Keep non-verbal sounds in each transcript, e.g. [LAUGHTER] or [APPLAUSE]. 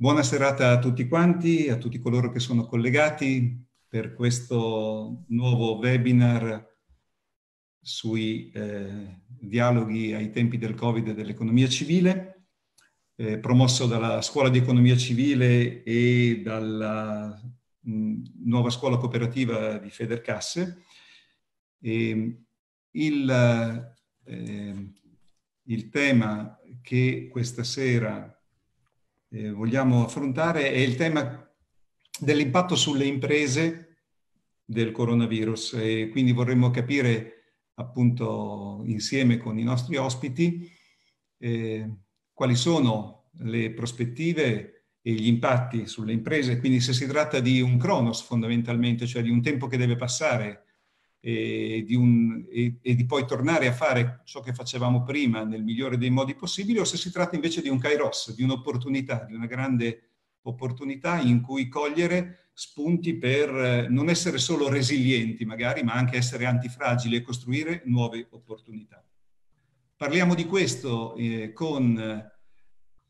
Buona serata a tutti quanti, a tutti coloro che sono collegati per questo nuovo webinar sui eh, dialoghi ai tempi del Covid e dell'economia civile, eh, promosso dalla Scuola di Economia Civile e dalla mh, mm, nuova scuola cooperativa di Federcasse. E il, eh, il tema che questa sera eh, vogliamo affrontare è il tema dell'impatto sulle imprese del coronavirus e quindi vorremmo capire appunto insieme con i nostri ospiti eh, quali sono le prospettive e gli impatti sulle imprese, quindi se si tratta di un cronos fondamentalmente, cioè di un tempo che deve passare e di, un, e, e di, poi tornare a fare ciò che facevamo prima nel migliore dei modi possibili, o se si tratta invece di un kairos, di un'opportunità, di una grande opportunità in cui cogliere spunti per eh, non essere solo resilienti magari, ma anche essere antifragili e costruire nuove opportunità. Parliamo di questo eh, con eh,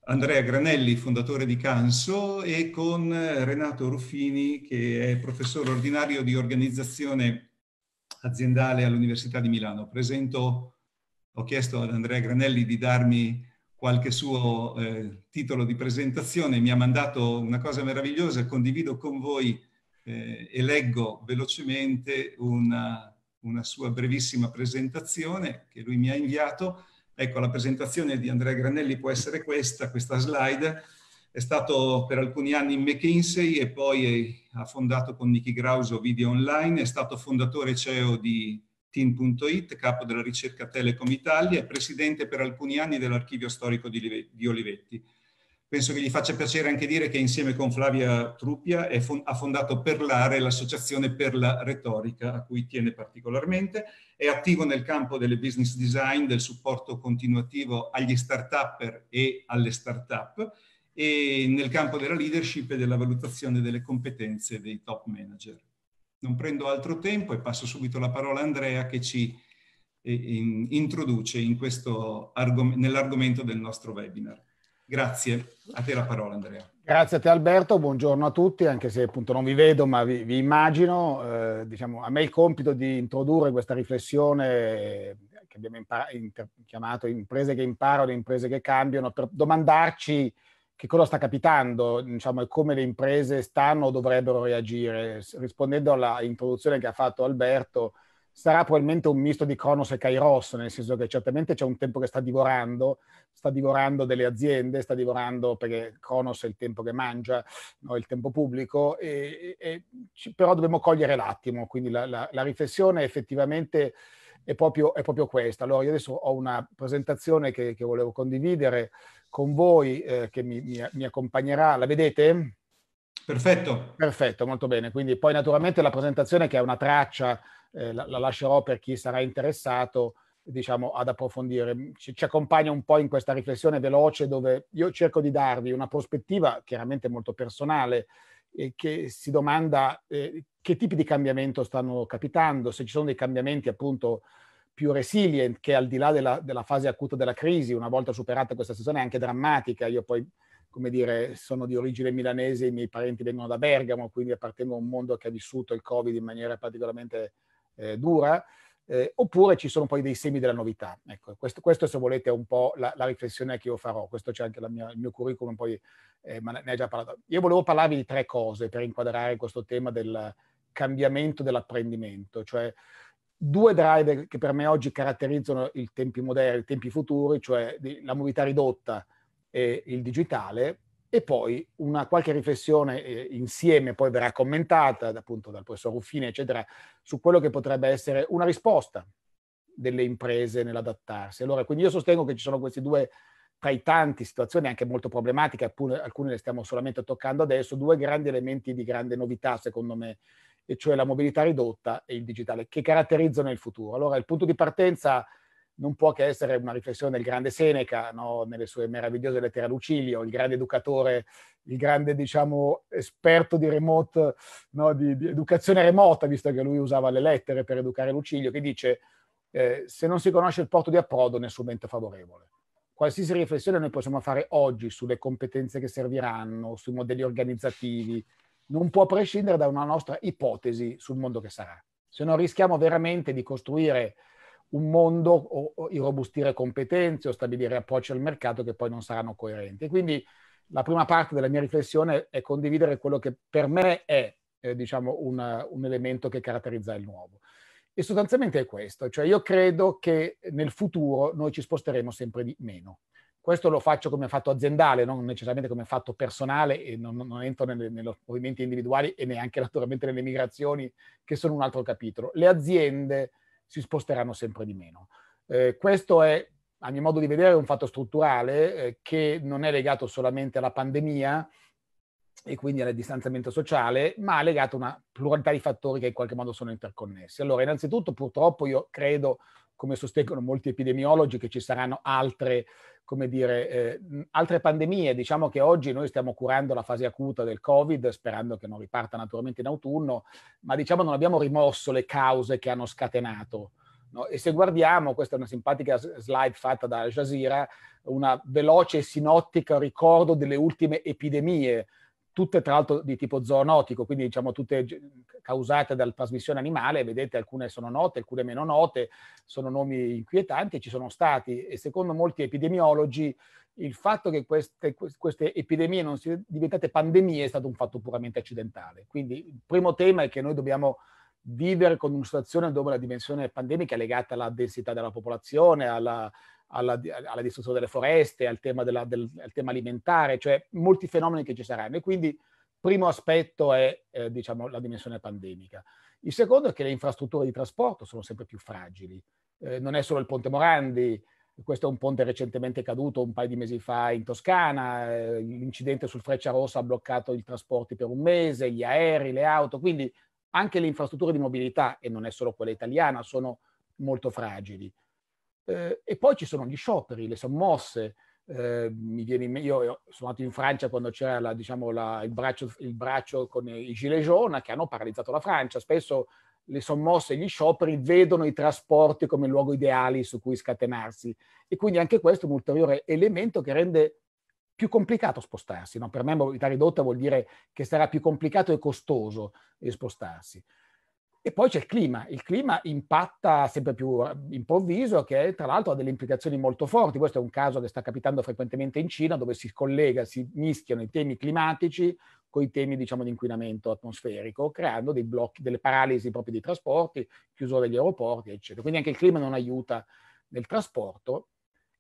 Andrea Granelli, fondatore di Canso, e con eh, Renato Ruffini, che è professore ordinario di organizzazione aziendale all'Università di Milano. Presento, ho chiesto ad Andrea Granelli di darmi qualche suo eh, titolo di presentazione, mi ha mandato una cosa meravigliosa, condivido con voi eh, e leggo velocemente una, una sua brevissima presentazione che lui mi ha inviato. Ecco, la presentazione di Andrea Granelli può essere questa, questa slide, è stato per alcuni anni in McKinsey e poi ha fondato con Nicky Grauso Video Online, è stato fondatore CEO di Team.it, capo della ricerca Telecom Italia e presidente per alcuni anni dell'archivio storico di Olivetti. Penso che gli faccia piacere anche dire che insieme con Flavia Truppia ha fondato Perlare, l'associazione per la retorica, a cui tiene particolarmente. È attivo nel campo delle business design, del supporto continuativo agli start-upper e alle start-up e nel campo della leadership e della valutazione delle competenze dei top manager. Non prendo altro tempo e passo subito la parola a Andrea che ci eh, in, introduce in nell'argomento del nostro webinar. Grazie, a te la parola Andrea. Grazie a te Alberto, buongiorno a tutti, anche se appunto non vi vedo ma vi, vi immagino. Eh, diciamo, a me il compito di introdurre questa riflessione eh, che abbiamo chiamato imprese che imparano, imprese che cambiano, per domandarci che cosa sta capitando diciamo, e come le imprese stanno o dovrebbero reagire. Rispondendo alla introduzione che ha fatto Alberto, sarà probabilmente un misto di Cronos e Kairos, nel senso che certamente c'è un tempo che sta divorando, sta divorando delle aziende, sta divorando perché Cronos è il tempo che mangia, no? il tempo pubblico, e, e, però dobbiamo cogliere l'attimo, quindi la, la, la riflessione effettivamente è proprio, è proprio, questa. Allora io adesso ho una presentazione che, che volevo condividere con voi eh, che mi, mi, mi, accompagnerà. La vedete? Perfetto. Perfetto, molto bene. Quindi poi naturalmente la presentazione che è una traccia, eh, la, la, lascerò per chi sarà interessato diciamo, ad approfondire. Ci, ci, accompagna un po' in questa riflessione veloce dove io cerco di darvi una prospettiva chiaramente molto personale eh, che si domanda eh, che tipi di cambiamento stanno capitando, se ci sono dei cambiamenti appunto più resilient che al di là della, della fase acuta della crisi, una volta superata questa situazione anche drammatica, io poi come dire, sono di origine milanese, i miei parenti vengono da Bergamo, quindi appartengo a un mondo che ha vissuto il Covid in maniera particolarmente eh, dura, eh, oppure ci sono poi dei semi della novità. Ecco, questo, questo se volete è un po' la, la, riflessione che io farò, questo c'è anche mia, il mio curriculum, poi eh, ma ne hai già parlato. Io volevo parlarvi di tre cose per inquadrare questo tema del cambiamento dell'apprendimento, cioè due driver che per me oggi caratterizzano i tempi moderni, i tempi futuri, cioè la mobilità ridotta e il digitale, e poi una qualche riflessione eh, insieme, poi verrà commentata appunto dal professor Ruffini, eccetera, su quello che potrebbe essere una risposta delle imprese nell'adattarsi. Allora, quindi io sostengo che ci sono questi due tra i tanti situazioni anche molto problematiche, alcune, alcune le stiamo solamente toccando adesso, due grandi elementi di grande novità, secondo me, e cioè la mobilità ridotta e il digitale, che caratterizzano il futuro. Allora il punto di partenza non può che essere una riflessione del grande Seneca, no? nelle sue meravigliose lettere a Lucilio, il grande educatore, il grande diciamo, esperto di, remote, no? di, di educazione remota, visto che lui usava le lettere per educare Lucilio, che dice eh, se non si conosce il porto di approdo nessun vento favorevole. Qualsiasi riflessione noi possiamo fare oggi sulle competenze che serviranno, sui modelli organizzativi, non può prescindere da una nostra ipotesi sul mondo che sarà. Se non rischiamo veramente di costruire un mondo o, o irrobustire competenze o stabilire approcci al mercato che poi non saranno coerenti. Quindi la prima parte della mia riflessione è condividere quello che per me è eh, diciamo una, un elemento che caratterizza il nuovo. E sostanzialmente è questo, cioè io credo che nel futuro noi ci sposteremo sempre di meno. Questo lo faccio come fatto aziendale, non necessariamente come fatto personale e non, non entro nei, nei movimenti individuali e neanche naturalmente nelle migrazioni, che sono un altro capitolo. Le aziende si sposteranno sempre di meno. Eh, questo è, a mio modo di vedere, un fatto strutturale eh, che non è legato solamente alla pandemia, e quindi al distanziamento sociale, ma è legato a una pluralità di fattori che in qualche modo sono interconnessi. Allora, innanzitutto, purtroppo io credo, come sostengono molti epidemiologi, che ci saranno altre come dire, eh, altre pandemie. Diciamo che oggi noi stiamo curando la fase acuta del Covid, sperando che non riparta naturalmente in autunno, ma diciamo non abbiamo rimosso le cause che hanno scatenato. No? E se guardiamo, questa è una simpatica slide fatta da Al Jazeera, una veloce e sinottica ricordo delle ultime epidemie tutte tra l'altro di tipo zoonotico, quindi diciamo tutte causate dalla trasmissione animale, vedete alcune sono note, alcune meno note, sono nomi inquietanti, e ci sono stati e secondo molti epidemiologi il fatto che queste, queste epidemie non siano diventate pandemie è stato un fatto puramente accidentale. Quindi il primo tema è che noi dobbiamo vivere con una situazione dove la dimensione pandemica è legata alla densità della popolazione, alla alla, alla distruzione delle foreste, al tema, della, del, al tema, alimentare, cioè molti fenomeni che ci saranno. E quindi primo aspetto è eh, diciamo, la dimensione pandemica. Il secondo è che le infrastrutture di trasporto sono sempre più fragili. Eh, non è solo il ponte Morandi, questo è un ponte recentemente caduto un paio di mesi fa in Toscana, eh, l'incidente sul Freccia Rossa ha bloccato i trasporti per un mese, gli aerei, le auto, quindi anche le infrastrutture di mobilità, e non è solo quella italiana, sono molto fragili. Eh, e poi ci sono gli scioperi, le sommosse. Eh, mi viene in me- io sono andato in Francia quando c'era la, diciamo, la, il, braccio, il, braccio, con i gilets jaunes che hanno paralizzato la Francia. Spesso le sommosse e gli scioperi vedono i trasporti come luogo ideale su cui scatenarsi. E quindi anche questo è un ulteriore elemento che rende più complicato spostarsi. No? Per me mobilità ridotta vuol dire che sarà più complicato e costoso eh, spostarsi. E poi c'è il clima, il clima impatta sempre più eh, improvviso che tra l'altro ha delle implicazioni molto forti, questo è un caso che sta capitando frequentemente in Cina dove si collega, si mischiano i temi climatici con i temi diciamo, di inquinamento atmosferico, creando dei blocchi, delle paralisi proprio dei trasporti, chiusura degli aeroporti, eccetera. Quindi anche il clima non aiuta nel trasporto.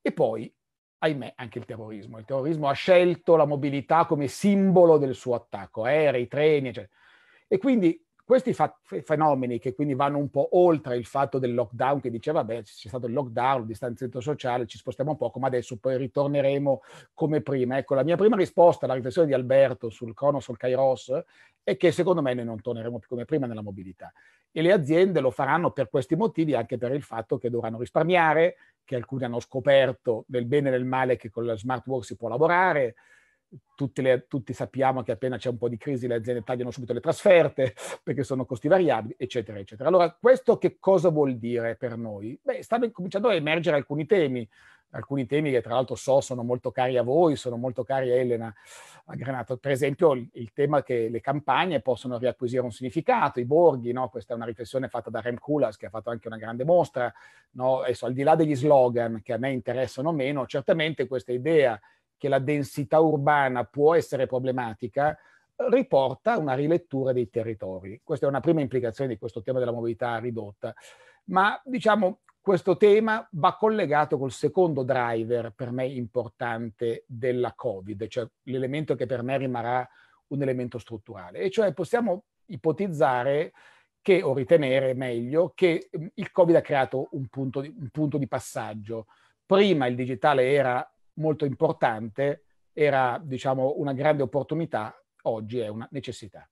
E poi, ahimè, anche il terrorismo. Il terrorismo ha scelto la mobilità come simbolo del suo attacco, aerei, treni, eccetera. E quindi questi fa- fenomeni che quindi vanno un po' oltre il fatto del lockdown, che diceva, beh, c'è stato il lockdown, il distanziamento sociale, ci spostiamo un poco, ma adesso poi ritorneremo come prima. Ecco, la mia prima risposta alla riflessione di Alberto sul Cronos sul Kairos è che secondo me noi non torneremo più come prima nella mobilità. E le aziende lo faranno per questi motivi, anche per il fatto che dovranno risparmiare, che alcuni hanno scoperto nel bene e nel male che con la smart work si può lavorare, le, tutti sappiamo che appena c'è un po' di crisi le aziende tagliano subito le trasferte [LAUGHS] perché sono costi variabili, eccetera, eccetera. Allora, questo che cosa vuol dire per noi? Beh, stanno cominciando a emergere alcuni temi, alcuni temi che tra l'altro so sono molto cari a voi, sono molto cari a Elena a Granato. Per esempio il, il tema che le campagne possono riacquisire un significato, i borghi, no? questa è una riflessione fatta da Rem Kulas che ha fatto anche una grande mostra. No? Adesso, al di là degli slogan che a me interessano meno, certamente questa idea che la densità urbana può essere problematica, riporta una rilettura dei territori. Questa è una prima implicazione di questo tema della mobilità ridotta. Ma diciamo, questo tema va collegato col secondo driver per me importante della Covid, cioè l'elemento che per me rimarrà un elemento strutturale. E cioè possiamo ipotizzare che, o ritenere meglio, che il Covid ha creato un punto di, un punto di passaggio. Prima il digitale era molto importante, era diciamo, una grande opportunità, oggi è una necessità.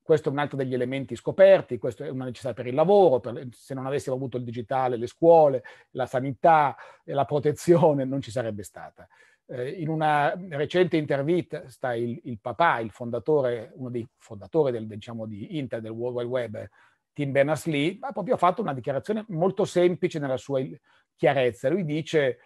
Questo è un altro degli elementi scoperti, questo è una necessità per il lavoro, per, se non avessimo avuto il digitale, le scuole, la sanità, eh, la protezione non ci sarebbe stata. Eh, in una recente intervista il, il, papà, il fondatore, uno dei fondatori del, diciamo, di Internet, del World Wide Web, Tim Berners-Lee, ha proprio fatto una dichiarazione molto semplice nella sua chiarezza. Lui dice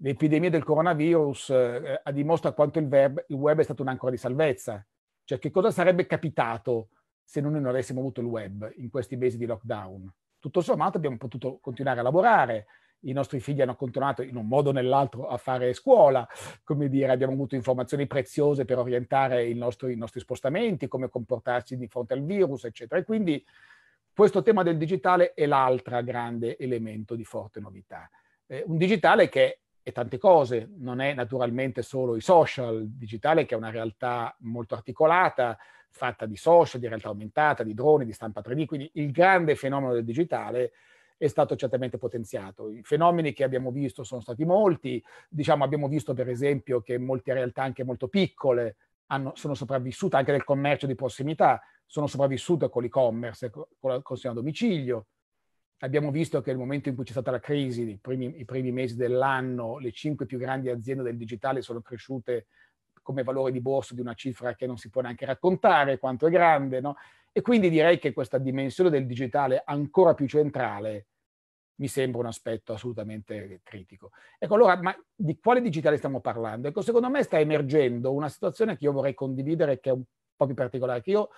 l'epidemia del coronavirus eh, eh dimostra quanto il web, il web è stato un'ancora di salvezza. Cioè, che cosa sarebbe capitato se noi non avessimo avuto il web in questi mesi di lockdown? Tutto sommato abbiamo potuto continuare a lavorare, i nostri figli hanno continuato in un modo o nell'altro a fare scuola, come dire, abbiamo avuto informazioni preziose per orientare nostro, i nostri spostamenti, come comportarsi di fronte al virus, eccetera. E quindi questo tema del digitale è l'altro grande elemento di forte novità. Eh, un digitale che e tante cose. Non è naturalmente solo i social, il digitale che è una realtà molto articolata, fatta di social, di realtà aumentata, di droni, di stampa 3D, quindi il grande fenomeno del digitale è stato certamente potenziato. I fenomeni che abbiamo visto sono stati molti, diciamo abbiamo visto per esempio che molte realtà anche molto piccole hanno, sono sopravvissute anche del commercio di prossimità, sono sopravvissute con l'e-commerce, con la consegna a domicilio, abbiamo visto che nel momento in cui c'è stata la crisi, primi, i primi mesi dell'anno, le cinque più grandi aziende del digitale sono cresciute come valore di borsa di una cifra che non si può neanche raccontare quanto è grande, no? E quindi direi che questa dimensione del digitale ancora più centrale mi sembra un aspetto assolutamente critico. Ecco, allora, ma di quale digitale stiamo parlando? Ecco, secondo me sta emergendo una situazione che io vorrei condividere, che è un po' più particolare, che io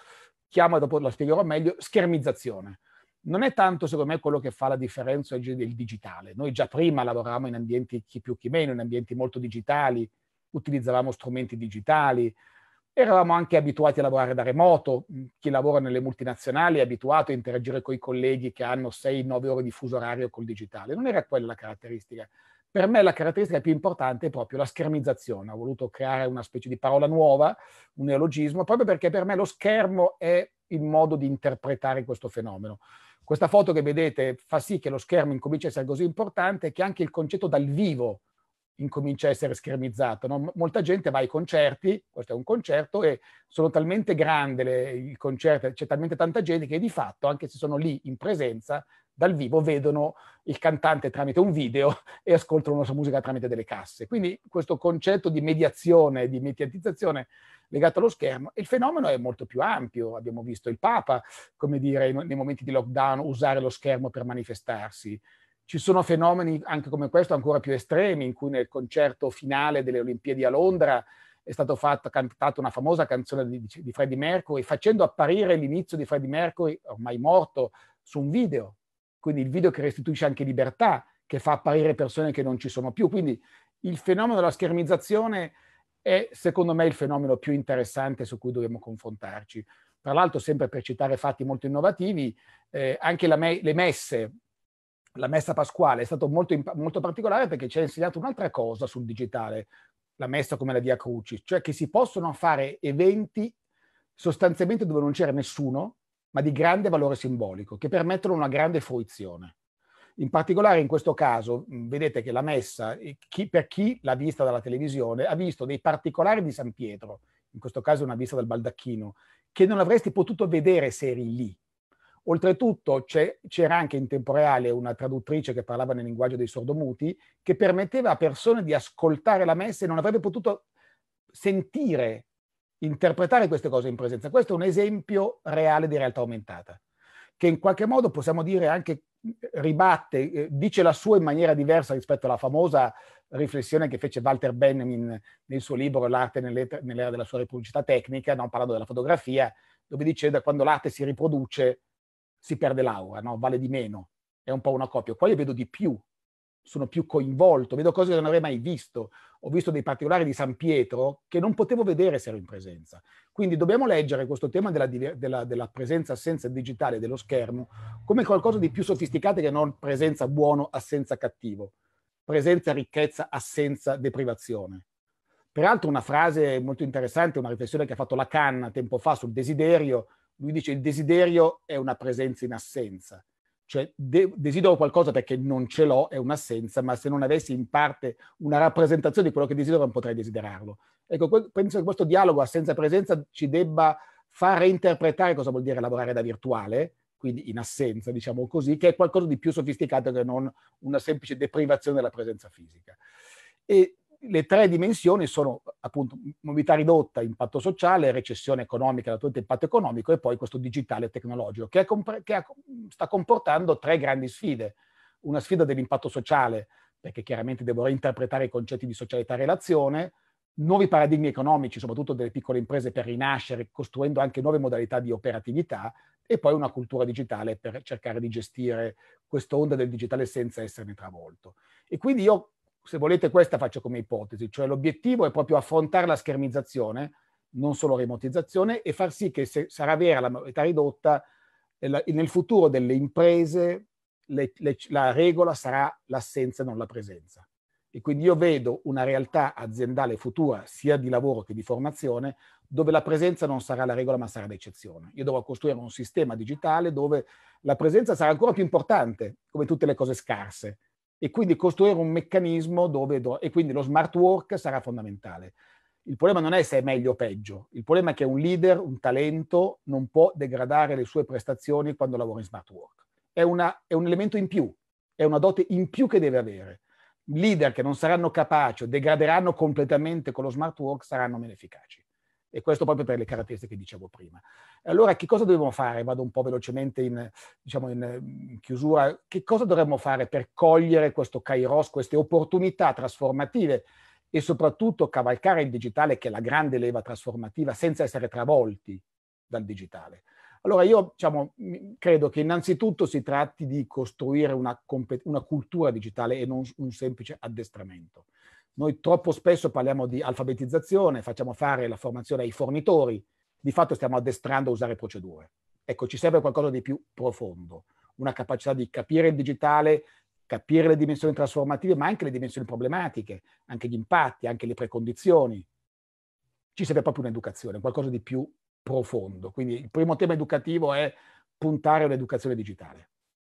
chiamo, dopo la spiegherò meglio, schermizzazione non è tanto secondo me quello che fa la differenza oggi del digitale. Noi già prima lavoravamo in ambienti chi più chi meno, in ambienti molto digitali, utilizzavamo strumenti digitali, eravamo anche abituati a lavorare da remoto, chi lavora nelle multinazionali è abituato a interagire con i colleghi che hanno 6-9 ore di fuso orario col digitale, non era quella la caratteristica. Per me la caratteristica più importante è proprio la schermizzazione, ho voluto creare una specie di parola nuova, un neologismo, proprio perché per me lo schermo è il modo di interpretare questo fenomeno. Questa foto che vedete fa sì che lo schermo incomincia a essere così importante che anche il concetto dal vivo incomincia a essere schermizzato. No? Molta gente va ai concerti, questo è un concerto, e sono talmente grandi i concerti, c'è talmente tanta gente che di fatto, anche se sono lì in presenza, dal vivo vedono il cantante tramite un video [LAUGHS] e ascoltano la sua musica tramite delle casse. Quindi questo concetto di mediazione, di mediatizzazione legato allo schermo, il fenomeno è molto più ampio. Abbiamo visto il Papa, come dire, nei momenti di lockdown usare lo schermo per manifestarsi. Ci sono fenomeni anche come questo ancora più estremi, in cui nel concerto finale delle Olimpiadi a Londra è stata cantata una famosa canzone di, di Freddie Mercury, facendo apparire l'inizio di Freddie Mercury, ormai morto, su un video quindi il video che restituisce anche libertà, che fa apparire persone che non ci sono più. Quindi il fenomeno della schermizzazione è secondo me il fenomeno più interessante su cui dobbiamo confrontarci. Tra l'altro, sempre per citare fatti molto innovativi, eh, anche me- le messe, la messa pasquale è stata molto, imp- molto particolare perché ci ha insegnato un'altra cosa sul digitale, la messa come la Via Crucis, cioè che si possono fare eventi sostanzialmente dove non c'era nessuno, ma di grande valore simbolico, che permettono una grande fruizione. In particolare in questo caso vedete che la messa, chi, per chi l'ha vista dalla televisione, ha visto dei particolari di San Pietro, in questo caso una vista dal baldacchino, che non avresti potuto vedere se eri lì. Oltretutto c'era anche in tempo reale una traduttrice che parlava nel linguaggio dei sordomuti che permetteva a persone di ascoltare la messa e non avrebbe potuto sentire interpretare queste cose in presenza. Questo è un esempio reale di realtà aumentata, che in qualche modo possiamo dire anche eh, ribatte, eh, dice la sua in maniera diversa rispetto alla famosa riflessione che fece Walter Benjamin nel suo libro L'arte nell'era della sua riproducità tecnica, no? parlando della fotografia, dove dice da quando l'arte si riproduce si perde l'aura, no? vale di meno, è un po' una copia. Qua io vedo di più sono più coinvolto, vedo cose che non avrei mai visto. Ho visto dei particolari di San Pietro che non potevo vedere se ero in presenza. Quindi dobbiamo leggere questo tema della, della, della presenza-assenza digitale dello schermo come qualcosa di più sofisticato che non presenza buono-assenza cattivo, presenza-ricchezza-assenza deprivazione. Peraltro una frase molto interessante, una riflessione che ha fatto Lacan tempo fa sul desiderio, lui dice il desiderio è una presenza in assenza cioè de- desidero qualcosa perché non ce l'ho, è un'assenza, ma se non avessi in parte una rappresentazione di quello che desidero non potrei desiderarlo. Ecco, que- penso che questo dialogo assenza-presenza ci debba far interpretare cosa vuol dire lavorare da virtuale, quindi in assenza, diciamo così, che è qualcosa di più sofisticato che non una semplice deprivazione della presenza fisica. E le tre dimensioni sono appunto mobilità ridotta, impatto sociale, recessione economica, naturalmente impatto economico e poi questo digitale tecnologico che, comp- che ha, sta comportando tre grandi sfide. Una sfida dell'impatto sociale, perché chiaramente devo reinterpretare i concetti di socialità e relazione, nuovi paradigmi economici, soprattutto delle piccole imprese per rinascere, costruendo anche nuove modalità di operatività e poi una cultura digitale per cercare di gestire questa onda del digitale senza esserne travolto. E quindi io se volete questa faccio come ipotesi, cioè l'obiettivo è proprio affrontare la schermizzazione, non solo remotizzazione, e far sì che se sarà vera la età ridotta, eh, nel futuro delle imprese le, le, la regola sarà l'assenza, e non la presenza. E quindi io vedo una realtà aziendale futura, sia di lavoro che di formazione, dove la presenza non sarà la regola ma sarà l'eccezione. Io dovrò costruire un sistema digitale dove la presenza sarà ancora più importante, come tutte le cose scarse, e quindi costruire un meccanismo dove... Do- e quindi lo smart work sarà fondamentale. Il problema non è se è meglio o peggio, il problema è che un leader, un talento, non può degradare le sue prestazioni quando lavora in smart work. È, una, è un elemento in più, è una dote in più che deve avere. Leader che non saranno capaci o degraderanno completamente con lo smart work saranno meno efficaci. E questo proprio per le caratteristiche che dicevo prima. Allora, che cosa dobbiamo fare? Vado un po' velocemente in, diciamo, in chiusura. Che cosa dovremmo fare per cogliere questo kairos, queste opportunità trasformative e soprattutto cavalcare il digitale, che è la grande leva trasformativa, senza essere travolti dal digitale? Allora io diciamo, credo che innanzitutto si tratti di costruire una, una cultura digitale e non un semplice addestramento. Noi troppo spesso parliamo di alfabetizzazione, facciamo fare la formazione ai fornitori, di fatto stiamo addestrando a usare procedure. Ecco, ci serve qualcosa di più profondo, una capacità di capire il digitale, capire le dimensioni trasformative, ma anche le dimensioni problematiche, anche gli impatti, anche le precondizioni. Ci serve proprio un'educazione, qualcosa di più profondo. Quindi il primo tema educativo è puntare all'educazione digitale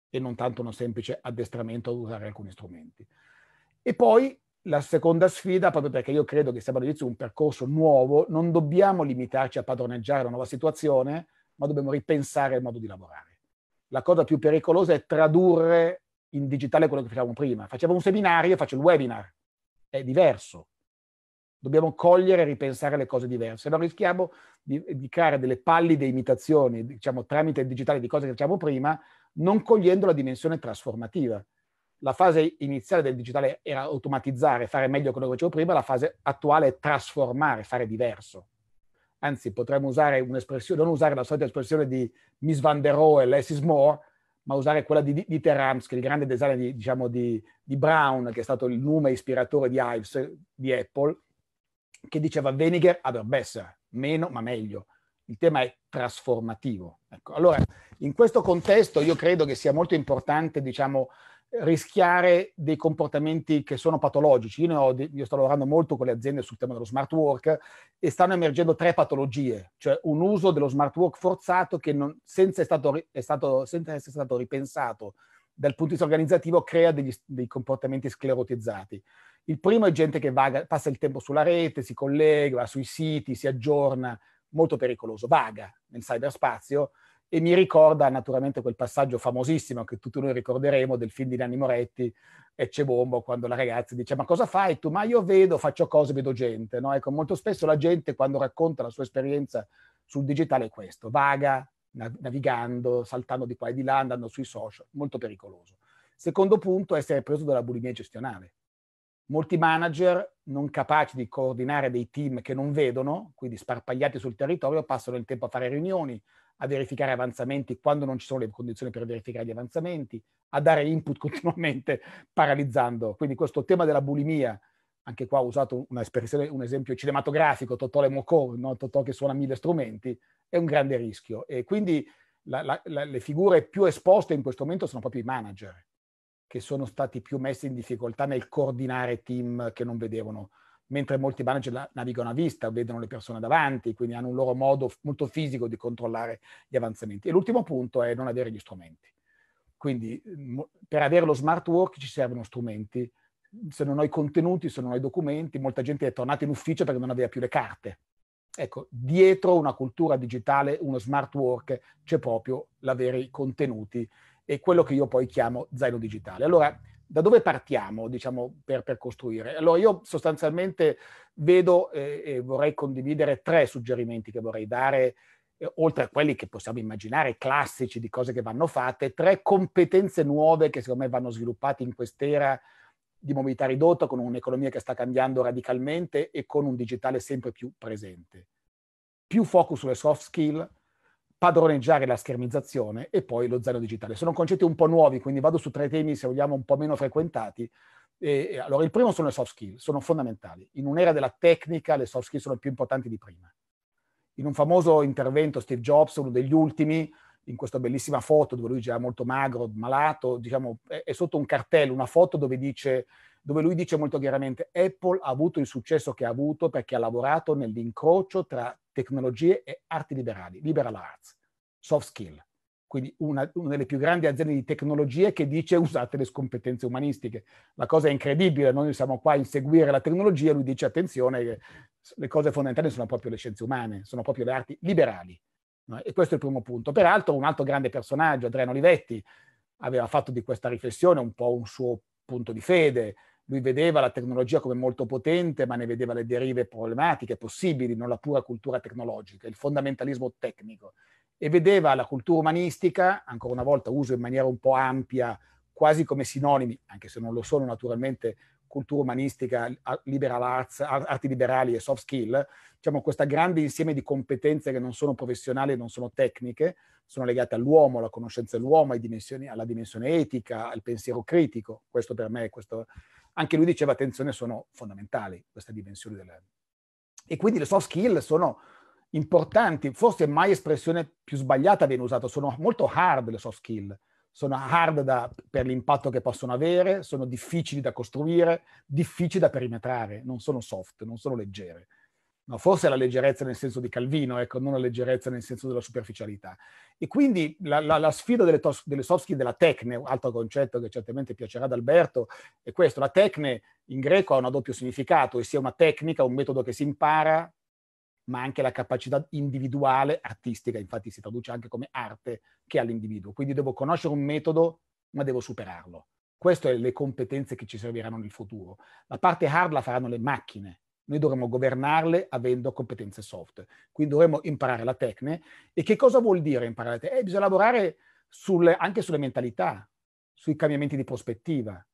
e non tanto un semplice addestramento ad usare alcuni strumenti. E poi la seconda sfida, proprio perché io credo che stiamo all'inizio di un percorso nuovo, non dobbiamo limitarci a padroneggiare la nuova situazione, ma dobbiamo ripensare il modo di lavorare. La cosa più pericolosa è tradurre in digitale quello che facevamo prima. Facevo un seminario, faccio il webinar, è diverso. Dobbiamo cogliere e ripensare le cose diverse, non rischiamo di, di creare delle pallide imitazioni, diciamo, tramite il digitale di cose che facciamo prima, non cogliendo la dimensione trasformativa la fase iniziale del digitale era automatizzare, fare meglio quello che facevo prima, la fase attuale è trasformare, fare diverso. Anzi, potremmo usare un'espressione, non usare la solita espressione di Miss Van der Rohe, less is more, ma usare quella di, Dieter Rams, che è il grande designer di, diciamo, di, di, Brown, che è stato il nome ispiratore di Ives, di Apple, che diceva weniger, aber besser, meno ma meglio. Il tema è trasformativo. Ecco, allora, in questo contesto io credo che sia molto importante, diciamo, rischiare dei comportamenti che sono patologici. Io, ho, io, sto lavorando molto con le aziende sul tema dello smart work e stanno emergendo tre patologie, cioè un uso dello smart work forzato che non, senza, stato, stato, senza, essere stato ripensato dal punto di vista organizzativo crea degli, dei comportamenti sclerotizzati. Il primo è gente che vaga, passa il tempo sulla rete, si collega, va sui siti, si aggiorna, molto pericoloso, vaga nel cyberspazio e mi ricorda naturalmente quel passaggio famosissimo che tutti noi ricorderemo del film di Nanni Moretti, Ecce Bombo, quando la ragazza dice ma cosa fai tu? Ma io vedo, faccio cose, vedo gente. No? Ecco, molto spesso la gente quando racconta la sua esperienza sul digitale è questo, vaga, navigando, saltando di qua e di là, andando sui social, molto pericoloso. Secondo punto, essere preso dalla bulimia gestionale molti manager non capaci di coordinare dei team che non vedono, quindi sparpagliati sul territorio, passano il tempo a fare riunioni, a verificare avanzamenti quando non ci sono le condizioni per verificare gli avanzamenti, a dare input [LAUGHS] continuamente paralizzando. Quindi questo tema della bulimia, anche qua ho usato un esempio cinematografico, Totò le Mocò, no? Totò che suona mille strumenti, è un grande rischio. E quindi la, la, la, le figure più esposte in questo momento sono proprio i manager che sono stati più messi in difficoltà nel coordinare team che non vedevano, mentre molti manager navigano a vista, vedono le persone davanti, quindi hanno un loro modo molto fisico di controllare gli avanzamenti. E l'ultimo punto è non avere gli strumenti. Quindi mm, per avere lo smart work ci servono strumenti, se non ho i contenuti, se non ho i documenti, molta gente è tornata in ufficio perché non aveva più le carte. Ecco, dietro una cultura digitale, uno smart work, c'è proprio l'avere i contenuti e quello che io poi chiamo zaino digitale. Allora, da dove partiamo, diciamo, per, per costruire? Allora, io sostanzialmente vedo eh, e vorrei condividere tre suggerimenti che vorrei dare, eh, oltre a quelli che possiamo immaginare, classici di cose che vanno fatte, tre competenze nuove che secondo me vanno sviluppate in quest'era di mobilità ridotta, con un'economia che sta cambiando radicalmente e con un digitale sempre più presente. Più focus sulle soft skill, padroneggiare la schermizzazione e poi lo zaino digitale. Sono concetti un po' nuovi, quindi vado su tre temi, se vogliamo, un po' meno frequentati. E, allora, il primo sono le soft skill, sono fondamentali. In un'era della tecnica le soft skill sono più importanti di prima. In un famoso intervento Steve Jobs, uno degli ultimi, in questa bellissima foto dove lui già è ah, molto magro, malato, diciamo, è, è sotto un cartello, una foto dove dice dove lui dice molto chiaramente Apple ha avuto il successo che ha avuto perché ha lavorato nell'incrocio tra tecnologie e arti liberali, liberal arts, soft skill. Quindi una, una delle più grandi aziende di tecnologie che dice [LAUGHS] usate le competenze umanistiche. La cosa è incredibile, noi siamo qua a inseguire la tecnologia, lui dice attenzione, le cose fondamentali sono proprio le scienze umane, sono proprio le arti liberali, e questo è il primo punto. Peraltro un altro grande personaggio, Adriano Olivetti, aveva fatto di questa riflessione un po' un suo punto di fede. Lui vedeva la tecnologia come molto potente, ma ne vedeva le derive problematiche possibili, non la pura cultura tecnologica, il fondamentalismo tecnico. E vedeva la cultura umanistica, ancora una volta uso in maniera un po' ampia, quasi come sinonimi, anche se non lo sono naturalmente, cultura umanistica, liberal arts, arti liberali e soft skill, diciamo questo grande insieme di competenze che non sono professionali non sono tecniche, sono legate all'uomo, alla conoscenza dell'uomo, alla dimensione etica, al pensiero critico. Questo per me, questo... anche lui diceva attenzione, sono fondamentali queste dimensioni. Delle... E quindi le soft skill sono importanti, forse mai espressione più sbagliata viene usata, sono molto hard le soft skill sono hard da, per l'impatto che possono avere, sono difficili da costruire, difficili da perimetrare, non sono soft, non sono leggere. No, forse la leggerezza nel senso di Calvino, ecco, non la leggerezza nel senso della superficialità. E quindi la, la, la sfida delle, tos, delle soft skill della tecne, altro concetto che certamente piacerà ad Alberto, è questo. La tecne in greco ha un doppio significato, e sia una tecnica, un metodo che si impara, ma anche la capacità individuale artistica, infatti si traduce anche come arte che ha l'individuo. Quindi devo conoscere un metodo, ma devo superarlo. Queste sono le competenze che ci serviranno nel futuro. La parte hard la faranno le macchine. Noi dovremo governarle avendo competenze soft. Quindi dovremo imparare la tecne. E che cosa vuol dire imparare la tecne? Eh, bisogna lavorare sul, anche sulle mentalità, sui cambiamenti di prospettiva,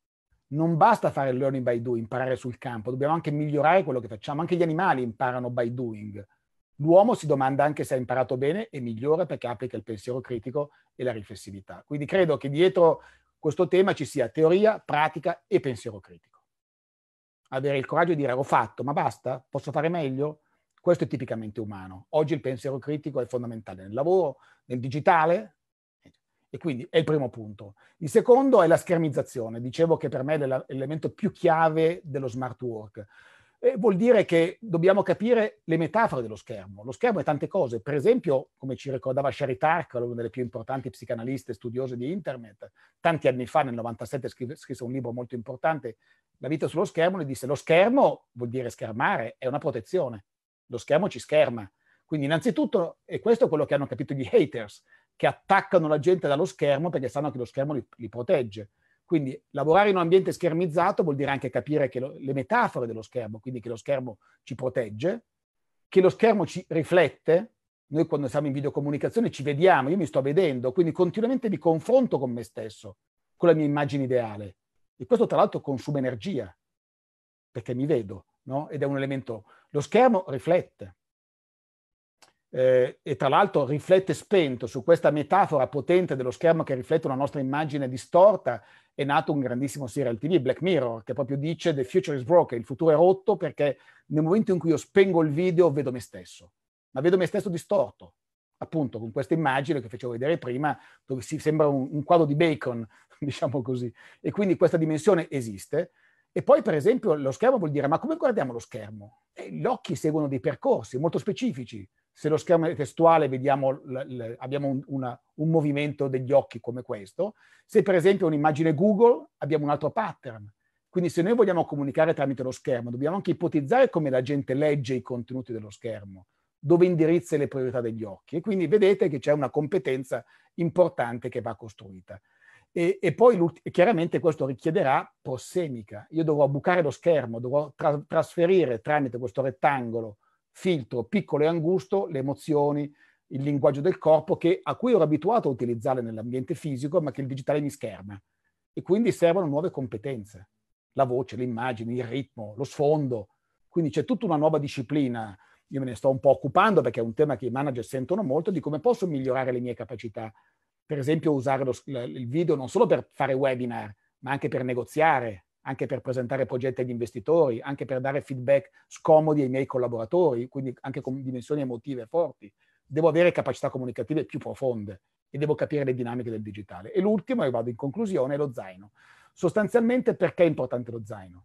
non basta fare il learning by doing, imparare sul campo, dobbiamo anche migliorare quello che facciamo. Anche gli animali imparano by doing. L'uomo si domanda anche se ha imparato bene e migliora perché applica il pensiero critico e la riflessività. Quindi credo che dietro questo tema ci sia teoria, pratica e pensiero critico. Avere il coraggio di dire ho fatto, ma basta, posso fare meglio? Questo è tipicamente umano. Oggi il pensiero critico è fondamentale nel lavoro, nel digitale, e quindi è il primo punto. Il secondo è la schermizzazione. Dicevo che per me è l'elemento più chiave dello smart work. E vuol dire che dobbiamo capire le metafore dello schermo. Lo schermo è tante cose. Per esempio, come ci ricordava Sherry Tark, una delle più importanti psicanaliste e studiose di Internet, tanti anni fa, nel 97, scrive, scrisse un libro molto importante, La vita sullo schermo, le disse lo schermo vuol dire schermare, è una protezione. Lo schermo ci scherma. Quindi innanzitutto, e questo è quello che hanno capito gli haters, che attaccano la gente dallo schermo perché sanno che lo schermo li, li protegge. Quindi lavorare in un ambiente schermizzato vuol dire anche capire lo, le metafore dello schermo, quindi che lo schermo ci protegge, che lo schermo ci riflette. Noi quando siamo in videocomunicazione ci vediamo, io mi sto vedendo, quindi continuamente mi confronto con me stesso, con la mia immagine ideale. E questo tra l'altro consuma energia, perché mi vedo, no? Ed è un elemento... Lo schermo riflette eh, e tra l'altro riflette spento su questa metafora potente dello schermo che riflette una nostra immagine distorta, è nato un grandissimo serial TV, Black Mirror, che proprio dice The future is broken, il futuro è rotto perché nel momento in cui io spengo il video vedo me stesso, ma vedo me stesso distorto, appunto con questa immagine che facevo vedere prima, dove si sembra un, un quadro di bacon, [LAUGHS] diciamo così, e quindi questa dimensione esiste. E poi, per esempio, lo schermo vuol dire ma come guardiamo lo schermo? E gli occhi seguono dei percorsi molto specifici se lo schermo è testuale vediamo, l, l, abbiamo un, una, un, movimento degli occhi come questo, se per esempio è un'immagine Google abbiamo un altro pattern. Quindi se noi vogliamo comunicare tramite lo schermo, dobbiamo anche ipotizzare come la gente legge i contenuti dello schermo, dove indirizza le priorità degli occhi. E quindi vedete che c'è una competenza importante che va costruita. E, e poi chiaramente questo richiederà prossemica. Io dovrò bucare lo schermo, dovrò tra trasferire tramite questo rettangolo filtro piccolo e angusto le emozioni, il linguaggio del corpo che, a cui ero abituato a utilizzare nell'ambiente fisico, ma che il digitale mi scherma. E quindi servono nuove competenze, la voce, le immagini, il ritmo, lo sfondo. Quindi c'è tutta una nuova disciplina. Io me ne sto un po' occupando perché è un tema che i manager sentono molto di come posso migliorare le mie capacità. Per esempio usare lo, il video non solo per fare webinar, ma anche per negoziare, anche per presentare progetti agli investitori, anche per dare feedback scomodi ai miei collaboratori, quindi anche con dimensioni emotive forti. Devo avere capacità comunicative più profonde e devo capire le dinamiche del digitale. E l'ultimo, e vado in conclusione, è lo zaino. Sostanzialmente perché è importante lo zaino?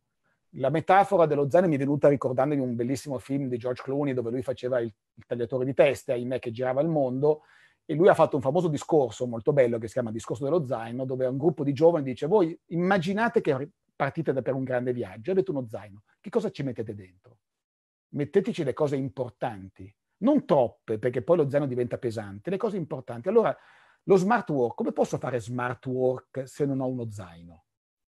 La metafora dello zaino mi è venuta ricordandomi un bellissimo film di George Clooney dove lui faceva il, il tagliatore di teste, ahimè che girava il mondo, e lui ha fatto un famoso discorso molto bello che si chiama Discorso dello zaino, dove un gruppo di giovani dice voi immaginate che partite per un grande viaggio, avete uno zaino, che cosa ci mettete dentro? Metteteci le cose importanti, non troppe, perché poi lo zaino diventa pesante, le cose importanti. Allora, lo smart work, come posso fare smart work se non ho uno zaino?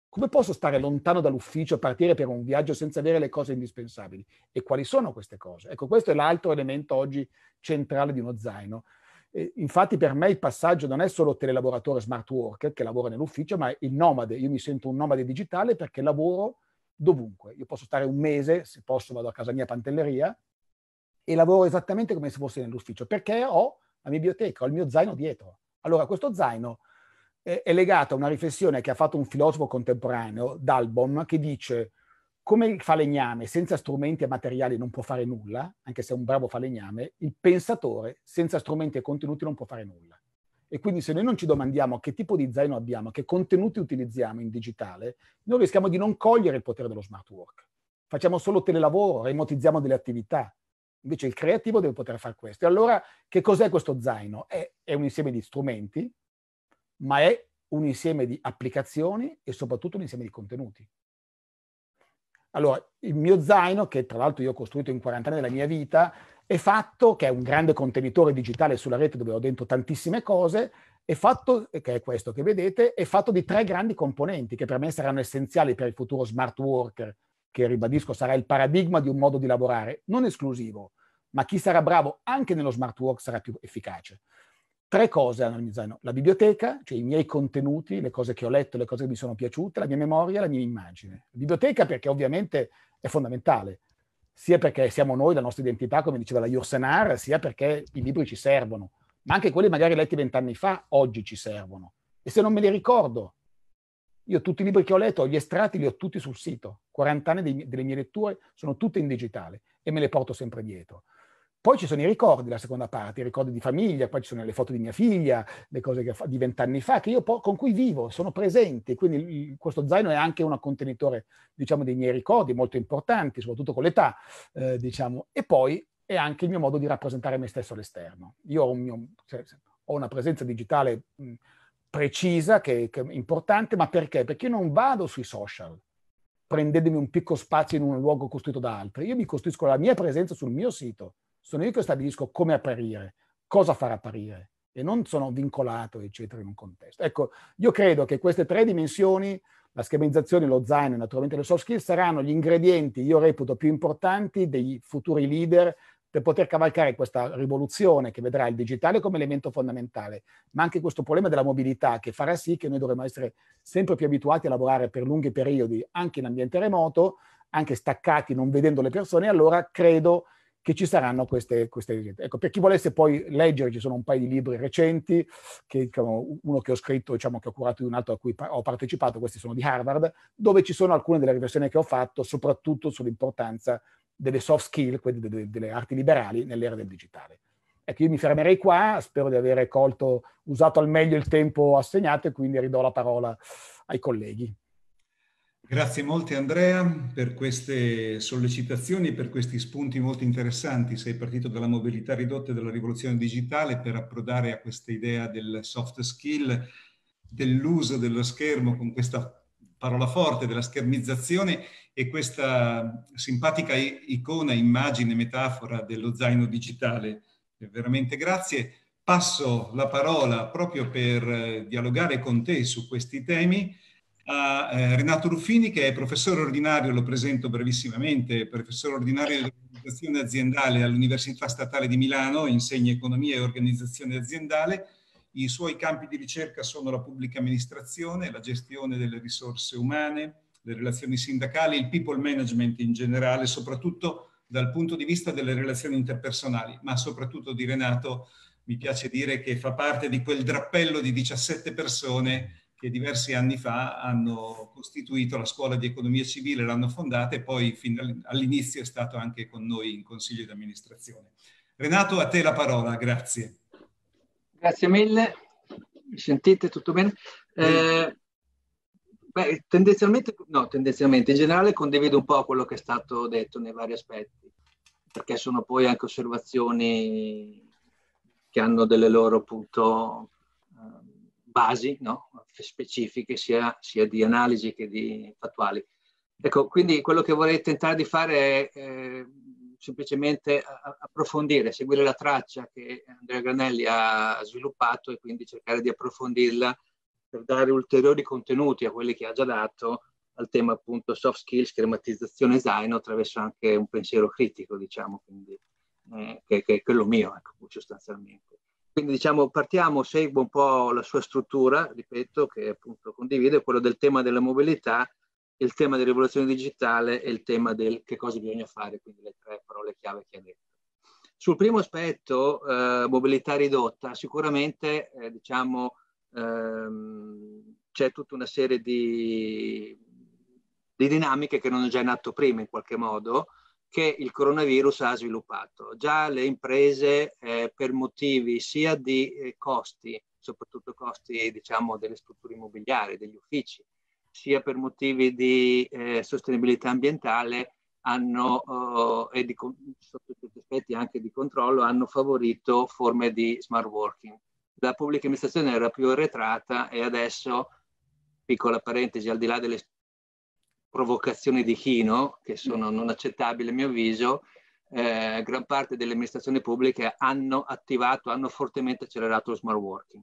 Come posso stare lontano dall'ufficio, partire per un viaggio senza avere le cose indispensabili? E quali sono queste cose? Ecco, questo è l'altro elemento oggi centrale di uno zaino. Eh, infatti per me il passaggio non è solo telelavoratore smart worker che lavora nell'ufficio, ma il nomade. Io mi sento un nomade digitale perché lavoro dovunque. Io posso stare un mese, se posso vado a casa mia a Pantelleria e lavoro esattamente come se fossi nell'ufficio, perché ho la mia biblioteca, ho il mio zaino dietro. Allora questo zaino è legato a una riflessione che ha fatto un filosofo contemporaneo, Dalbom, che dice come il falegname senza strumenti e materiali non può fare nulla, anche se è un bravo falegname, il pensatore senza strumenti e contenuti non può fare nulla. E quindi se noi non ci domandiamo che tipo di zaino abbiamo, che contenuti utilizziamo in digitale, noi rischiamo di non cogliere il potere dello smart work. Facciamo solo telelavoro, remotizziamo delle attività. Invece il creativo deve poter fare questo. E allora che cos'è questo zaino? È, è un insieme di strumenti, ma è un insieme di applicazioni e soprattutto un insieme di contenuti. Allora, il mio zaino, che tra l'altro io ho costruito in 40 anni della mia vita, è fatto, che è un grande contenitore digitale sulla rete dove ho dentro tantissime cose, è fatto, che è questo che vedete, è fatto di tre grandi componenti che per me saranno essenziali per il futuro smart worker, che ribadisco sarà il paradigma di un modo di lavorare non esclusivo, ma chi sarà bravo anche nello smart work sarà più efficace tre cose analizzano, la biblioteca, cioè i miei contenuti, le cose che ho letto, le cose che mi sono piaciute, la mia memoria, la mia immagine. La biblioteca perché ovviamente è fondamentale, sia perché siamo noi, la nostra identità, come diceva la Jursenar, sia perché i libri ci servono, ma anche quelli magari letti vent'anni fa, oggi ci servono. E se non me li ricordo, io tutti i libri che ho letto, gli estratti li ho tutti sul sito, 40 anni dei, delle mie letture sono tutte in digitale e me le porto sempre dietro. Poi ci sono i ricordi, la seconda parte, i ricordi di famiglia, poi ci sono le foto di mia figlia, le cose fa, di vent'anni fa, che io po- con cui vivo, sono presenti, quindi il, questo zaino è anche un contenitore, diciamo, dei miei ricordi molto importanti, soprattutto con l'età, eh, diciamo, e poi è anche il mio modo di rappresentare me stesso all'esterno. Io ho, un mio, cioè, ho una presenza digitale mh, precisa, che, che è importante, ma perché? Perché io non vado sui social, prendendomi un piccolo spazio in un luogo costruito da altri. Io mi costruisco la mia presenza sul mio sito, sono io che stabilisco come apparire, cosa far apparire e non sono vincolato, eccetera, in un contesto. Ecco, io credo che queste tre dimensioni, la schematizzazione, lo zaino e naturalmente le soft skills, saranno gli ingredienti, io reputo, più importanti dei futuri leader per poter cavalcare questa rivoluzione che vedrà il digitale come elemento fondamentale, ma anche questo problema della mobilità che farà sì che noi dovremo essere sempre più abituati a lavorare per lunghi periodi, anche in ambiente remoto, anche staccati, non vedendo le persone, allora credo che ci saranno queste, queste... Ecco, per chi volesse poi leggere, ci sono un paio di libri recenti, che, uno che ho scritto, diciamo, che ho curato di un altro a cui ho partecipato, questi sono di Harvard, dove ci sono alcune delle riflessioni che ho fatto, soprattutto sull'importanza delle soft skill, quindi delle arti liberali nell'era del digitale. Ecco, io mi fermerei qua, spero di aver colto, usato al meglio il tempo assegnato e quindi ridò la parola ai colleghi. Grazie molte Andrea per queste sollecitazioni, per questi spunti molto interessanti. Sei partito dalla mobilità ridotta e dalla rivoluzione digitale per approdare a questa idea del soft skill, dell'uso dello schermo con questa parola forte della schermizzazione e questa simpatica icona, immagine, metafora dello zaino digitale. Veramente grazie. Passo la parola proprio per eh, dialogare con te su questi temi a eh, Renato Ruffini che è professore ordinario, lo presento brevissimamente, professore ordinario di organizzazione aziendale all'Università Statale di Milano, insegna economia e organizzazione aziendale. I suoi campi di ricerca sono la pubblica amministrazione, la gestione delle risorse umane, le relazioni sindacali, il people management in generale, soprattutto dal punto di vista delle relazioni interpersonali, ma soprattutto di Renato mi piace dire che fa parte di quel drappello di 17 persone che diversi anni fa hanno costituito la scuola di economia civile, l'hanno fondata e poi fin all'inizio è stato anche con noi in consiglio di amministrazione. Renato, a te la parola, grazie. Grazie mille, mi sentite tutto bene? Eh, beh, tendenzialmente, no, tendenzialmente, in generale condivido un po' quello che è stato detto nei vari aspetti, perché sono poi anche osservazioni che hanno delle loro appunto basi no? specifiche sia, sia, di analisi che di fattuali. Ecco, quindi quello che vorrei tentare di fare è eh, semplicemente approfondire, seguire la traccia che Andrea Granelli ha sviluppato e quindi cercare di approfondirla per dare ulteriori contenuti a quelli che ha già dato al tema appunto soft skills, crematizzazione zaino attraverso anche un pensiero critico, diciamo, quindi, eh, che, che, è quello mio, ecco, sostanzialmente. Quindi diciamo partiamo, seguo un po' la sua struttura, ripeto, che appunto condivido, quello del tema della mobilità, il tema della rivoluzione digitale e il tema del che cosa bisogna fare, quindi le tre parole chiave che ha detto. Sul primo aspetto, eh, mobilità ridotta, sicuramente eh, diciamo, ehm, c'è tutta una serie di, di, dinamiche che non è già in atto prima in qualche modo, che il coronavirus ha sviluppato. Già le imprese eh, per motivi sia di eh, costi, soprattutto costi diciamo, delle strutture immobiliari, degli uffici, sia per motivi di eh, sostenibilità ambientale hanno, oh, e di, sotto certi aspetti anche di controllo hanno favorito forme di smart working. La pubblica amministrazione era più arretrata e adesso, piccola parentesi, al di là delle provocazioni di Chino, che mm. sono non accettabili a mio avviso, eh, gran parte delle amministrazioni pubbliche hanno attivato, hanno fortemente accelerato lo smart working.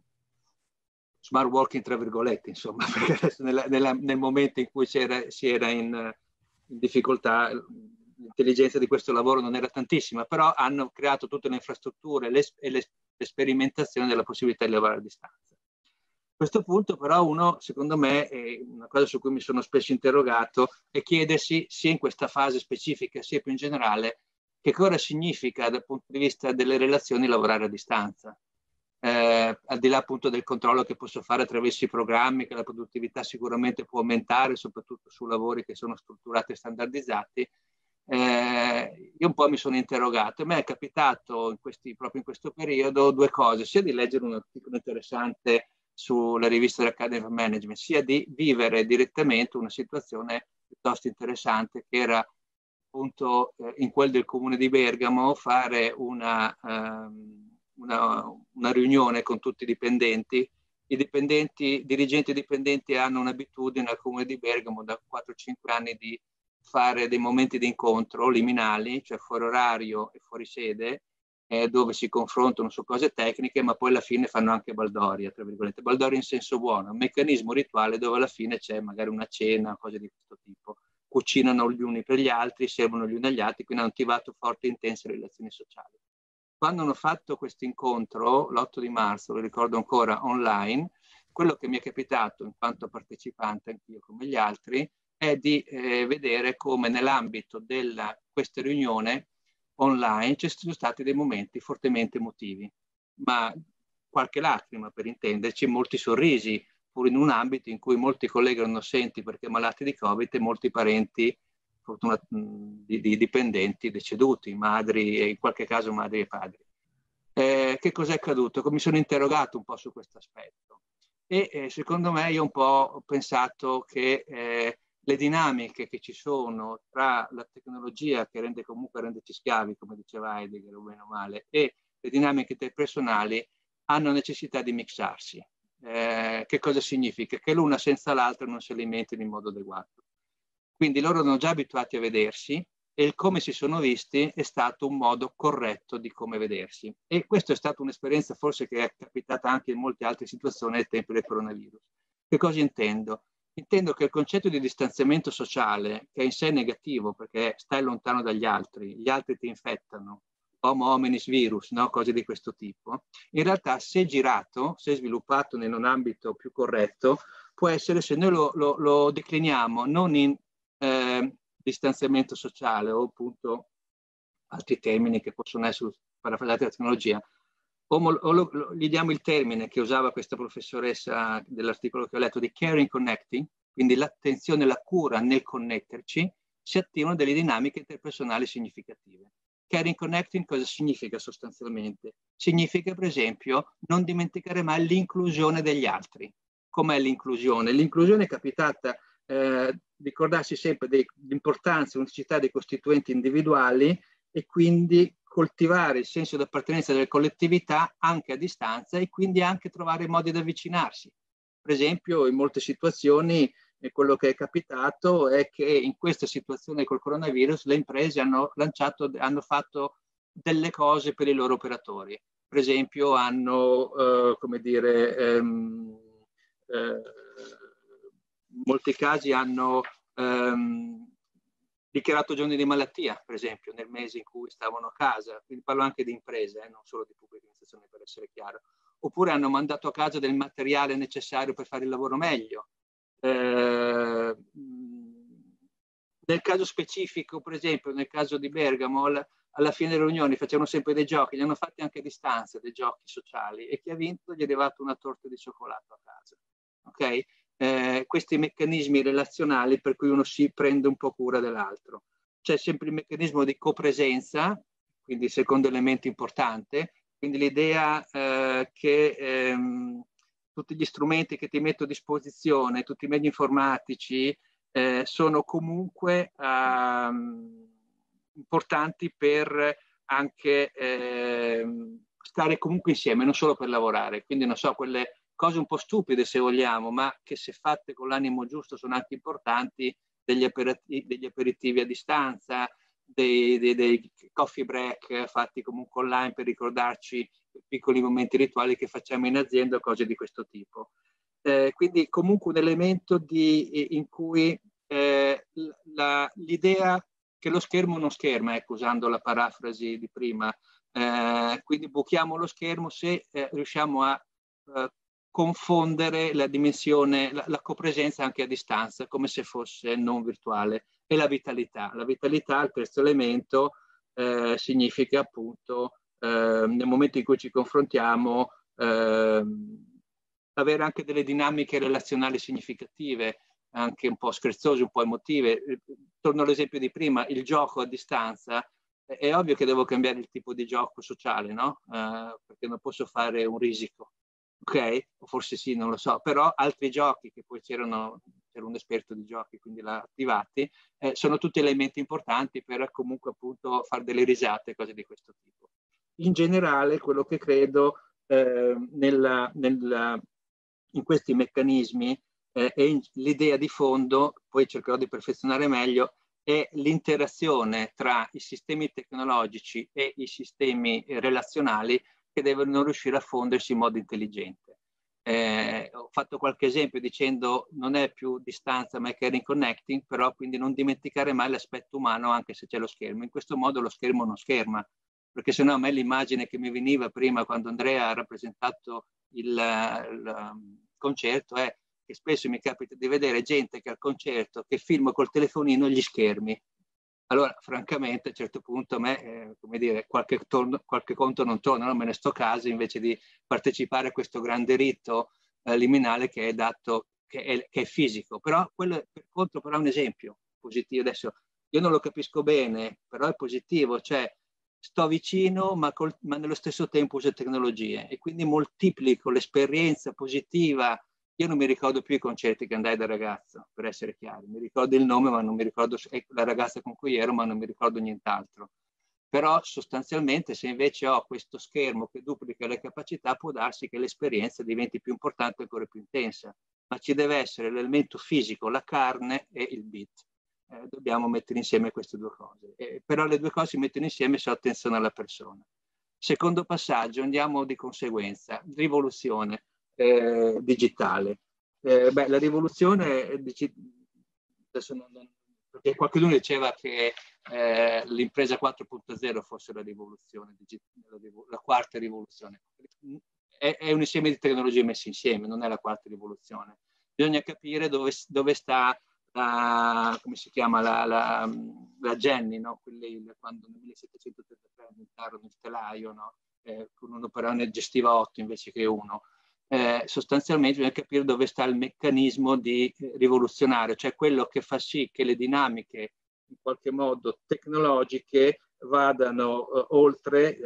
Smart working tra virgolette, insomma, [LAUGHS] perché adesso nella, nella, nel momento in cui era, si era in, in difficoltà l'intelligenza di questo lavoro non era tantissima, però hanno creato tutte le infrastrutture e le, le, le sperimentazioni della possibilità di lavorare a distanza questo punto però uno, secondo me, una cosa su cui mi sono spesso interrogato, è chiedersi, sia in questa fase specifica, sia più in generale, che cosa significa dal punto di vista delle relazioni lavorare a distanza. Eh, al di là appunto del controllo che posso fare attraverso i programmi, che la produttività sicuramente può aumentare, soprattutto su lavori che sono strutturati e standardizzati, eh, io un po' mi sono interrogato e mi è capitato in questi, proprio in questo periodo due cose, sia di leggere un articolo interessante sulla rivista dell'Academy of Management, sia di vivere direttamente una situazione piuttosto interessante che era appunto eh, in quel del comune di Bergamo fare una, ehm, una, una riunione con tutti i dipendenti. I dipendenti, dirigenti e dipendenti hanno un'abitudine al comune di Bergamo da 4-5 anni di fare dei momenti di incontro liminali, cioè fuori orario e fuori sede, eh, dove si confrontano su cose tecniche, ma poi alla fine fanno anche baldoria, tra virgolette, baldoria in senso buono, un meccanismo rituale dove alla fine c'è magari una cena, cose di questo tipo. Cucinano gli uni per gli altri, servono gli uni agli altri, quindi hanno attivato forti e intense relazioni sociali. Quando hanno fatto questo incontro, l'8 di marzo, lo ricordo ancora, online, quello che mi è capitato in quanto partecipante, anch'io come gli altri, è di eh, vedere come nell'ambito di questa riunione online ci sono stati dei momenti fortemente emotivi, ma qualche lacrima per intenderci, molti sorrisi, pur in un ambito in cui molti colleghi erano assenti perché malati di Covid e molti parenti fortunat- di, di, dipendenti deceduti, madri e in qualche caso madri e padri. Eh, che cos'è accaduto? Mi sono interrogato un po' su questo aspetto e eh, secondo me io un po' ho pensato che eh, le dinamiche che ci sono tra la tecnologia che rende comunque renderci schiavi, come diceva Heidegger, o meno male, e le dinamiche interpersonali hanno necessità di mixarsi. Eh, che cosa significa? Che l'una senza l'altra non si alimentano in modo adeguato. Quindi loro erano già abituati a vedersi e il come si sono visti è stato un modo corretto di come vedersi. E questa è stata un'esperienza forse che è capitata anche in molte altre situazioni nel tempo del coronavirus. Che cosa intendo? intendo che il concetto di distanziamento sociale, che in sé è negativo perché stai lontano dagli altri, gli altri ti infettano, homo hominis virus, no? cose di questo tipo, in realtà se girato, se sviluppato in un ambito più corretto, può essere se noi lo, lo, lo decliniamo non in eh, distanziamento sociale o appunto altri termini che possono essere parafrasati dalla tecnologia, gli diamo il termine che usava questa professoressa dell'articolo che ho letto di caring connecting, quindi l'attenzione, la cura nel connetterci, si attivano delle dinamiche interpersonali significative. Caring connecting cosa significa sostanzialmente? Significa, per esempio, non dimenticare mai l'inclusione degli altri. Com'è l'inclusione? L'inclusione è capitata, eh, ricordarsi sempre dell'importanza e unicità dei costituenti individuali e quindi coltivare il senso di appartenenza delle collettività anche a distanza e quindi anche trovare modi di avvicinarsi. Per esempio, in molte situazioni eh, quello che è capitato è che in questa situazione col coronavirus le imprese hanno, lanciato, hanno fatto delle cose per i loro operatori. Per esempio, hanno, eh, come dire, ehm, eh, in molti casi hanno ehm, dichiarato giorni di malattia, per esempio, nel mese in cui stavano a casa, quindi parlo anche di imprese, eh, non solo di pubblica amministrazione, per essere chiaro, oppure hanno mandato a casa del materiale necessario per fare il lavoro meglio. Eh, nel caso specifico, per esempio, nel caso di Bergamo, alla, alla fine delle riunioni facevano sempre dei giochi, li hanno fatti anche a distanza, dei giochi sociali, e chi ha vinto gli è arrivato una torta di cioccolato a casa. Okay? eh, questi meccanismi relazionali per cui uno si prende un po' cura dell'altro. C'è sempre il meccanismo di copresenza, quindi il secondo elemento importante, quindi l'idea eh, che ehm, tutti gli strumenti che ti metto a disposizione, tutti i medi informatici, eh, sono comunque ehm, importanti per anche ehm, stare comunque insieme, non solo per lavorare. Quindi, non so, quelle cose un po' stupide se vogliamo, ma che se fatte con l'animo giusto sono anche importanti, degli, aperitivi, degli aperitivi a distanza, dei, dei, dei, coffee break fatti comunque online per ricordarci piccoli momenti rituali che facciamo in azienda, cose di questo tipo. Eh, quindi comunque un elemento di, eh, in cui eh, l'idea che lo schermo non scherma, ecco, usando la parafrasi di prima, eh, quindi buchiamo lo schermo se eh, riusciamo a eh, confondere la dimensione, la, la, copresenza anche a distanza, come se fosse non virtuale, e la vitalità. La vitalità, il terzo elemento, eh, significa appunto eh, nel momento in cui ci confrontiamo eh, avere anche delle dinamiche relazionali significative, anche un po' scherzose, un po' emotive. Eh, torno all'esempio di prima, il gioco a distanza è ovvio che devo cambiare il tipo di gioco sociale, no? Eh, perché non posso fare un risico ok? Forse sì, non lo so, però altri giochi che poi c'erano, c'era un esperto di giochi, quindi l'ha attivati, eh, sono tutti elementi importanti per comunque appunto fare delle risate, cose di questo tipo. In generale, quello che credo eh, nella, nella, in questi meccanismi eh, e l'idea di fondo, poi cercherò di perfezionare meglio, è l'interazione tra i sistemi tecnologici e i sistemi eh, relazionali che devono riuscire a fondersi in modo intelligente. Eh, ho fatto qualche esempio dicendo non è più distanza ma è caring connecting, però quindi non dimenticare mai l'aspetto umano anche se c'è lo schermo. In questo modo lo schermo non scherma, perché sennò a me l'immagine che mi veniva prima quando Andrea ha rappresentato il, il um, concerto è che spesso mi capita di vedere gente che al concerto che filma col telefonino gli schermi allora, francamente, a un certo punto a me, eh, come dire, qualche, torno, qualche conto non torna, non me ne sto casa invece di partecipare a questo grande rito eh, liminale che è dato, che è, che è fisico. Però quello, per contro, però è un esempio positivo. Adesso io non lo capisco bene, però è positivo, cioè sto vicino, ma, col, ma nello stesso tempo uso tecnologie e quindi moltiplico l'esperienza positiva io non mi ricordo più i concerti che andai da ragazzo, per essere chiari. Mi ricordo il nome, ma non mi ricordo ecco, la ragazza con cui ero, ma non mi ricordo nient'altro. Però sostanzialmente se invece ho questo schermo che duplica le capacità, può darsi che l'esperienza diventi più importante e ancora più intensa. Ma ci deve essere l'elemento fisico, la carne e il beat. Eh, dobbiamo mettere insieme queste due cose. Eh, però le due cose si mettono insieme se ho attenzione alla persona. Secondo passaggio, andiamo di conseguenza. Rivoluzione eh, digitale. Eh, beh, la rivoluzione, eh, adesso non, non, perché qualcuno diceva che eh, l'impresa 4.0 fosse la rivoluzione, la, la quarta rivoluzione. È, è, un insieme di tecnologie messe insieme, non è la quarta rivoluzione. Bisogna capire dove, dove sta la, come si chiama, la, la, la Jenny, no? Quelli, quando nel 1733 inventarono il telaio, no? eh, con un operone gestiva 8 invece che 1 eh, sostanzialmente bisogna capire dove sta il meccanismo di eh, rivoluzionario, cioè quello che fa sì che le dinamiche in qualche modo tecnologiche vadano eh, oltre.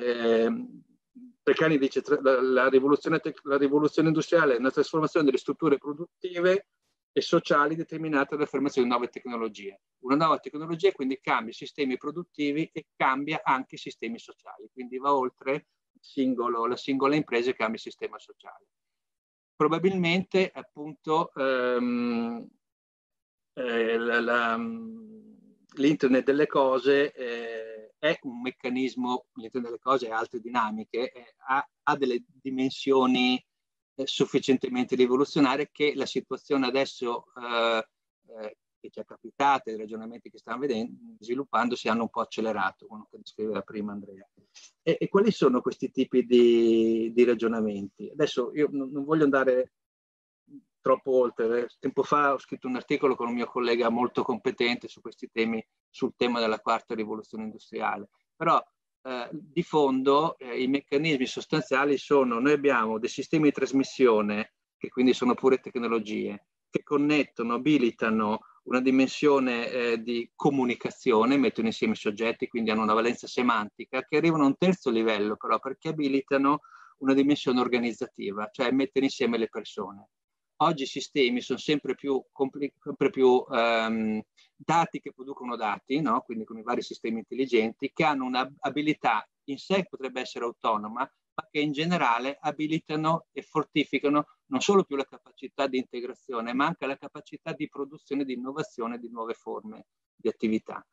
Treccani ehm, dice tra, la, la, rivoluzione la rivoluzione industriale è una trasformazione delle strutture produttive e sociali determinate dall'affermazione di nuove tecnologie. Una nuova tecnologia quindi cambia i sistemi produttivi e cambia anche i sistemi sociali, quindi va oltre singolo, la singola impresa e cambia il sistema sociale probabilmente appunto ehm, eh, mm, l'internet delle cose eh, è un meccanismo, l'internet delle cose e altre dinamiche, eh, ha, ha, delle dimensioni eh, sufficientemente rivoluzionarie che la situazione adesso eh, eh, che ci è capitata, dei ragionamenti che stiamo vedendo, sviluppando, si hanno un po' accelerato, quello che descriveva prima Andrea. E, e quali sono questi tipi di, di ragionamenti? Adesso io non, non voglio andare troppo oltre. Tempo fa ho scritto un articolo con un mio collega molto competente su questi temi, sul tema della quarta rivoluzione industriale. Però eh, di fondo eh, i meccanismi sostanziali sono, noi abbiamo dei sistemi di trasmissione, che quindi sono pure tecnologie, che connettono, abilitano una dimensione eh, di comunicazione, mettono insieme i soggetti, quindi hanno una valenza semantica, che arrivano a un terzo livello però perché abilitano una dimensione organizzativa, cioè mettere insieme le persone. Oggi i sistemi sono sempre più, compli- sempre più ehm, dati che producono dati, no? quindi con i vari sistemi intelligenti, che hanno un'abilità in sé che potrebbe essere autonoma, ma che in generale abilitano e fortificano non solo più la capacità di integrazione, ma anche la capacità di produzione di innovazione di nuove forme di attività.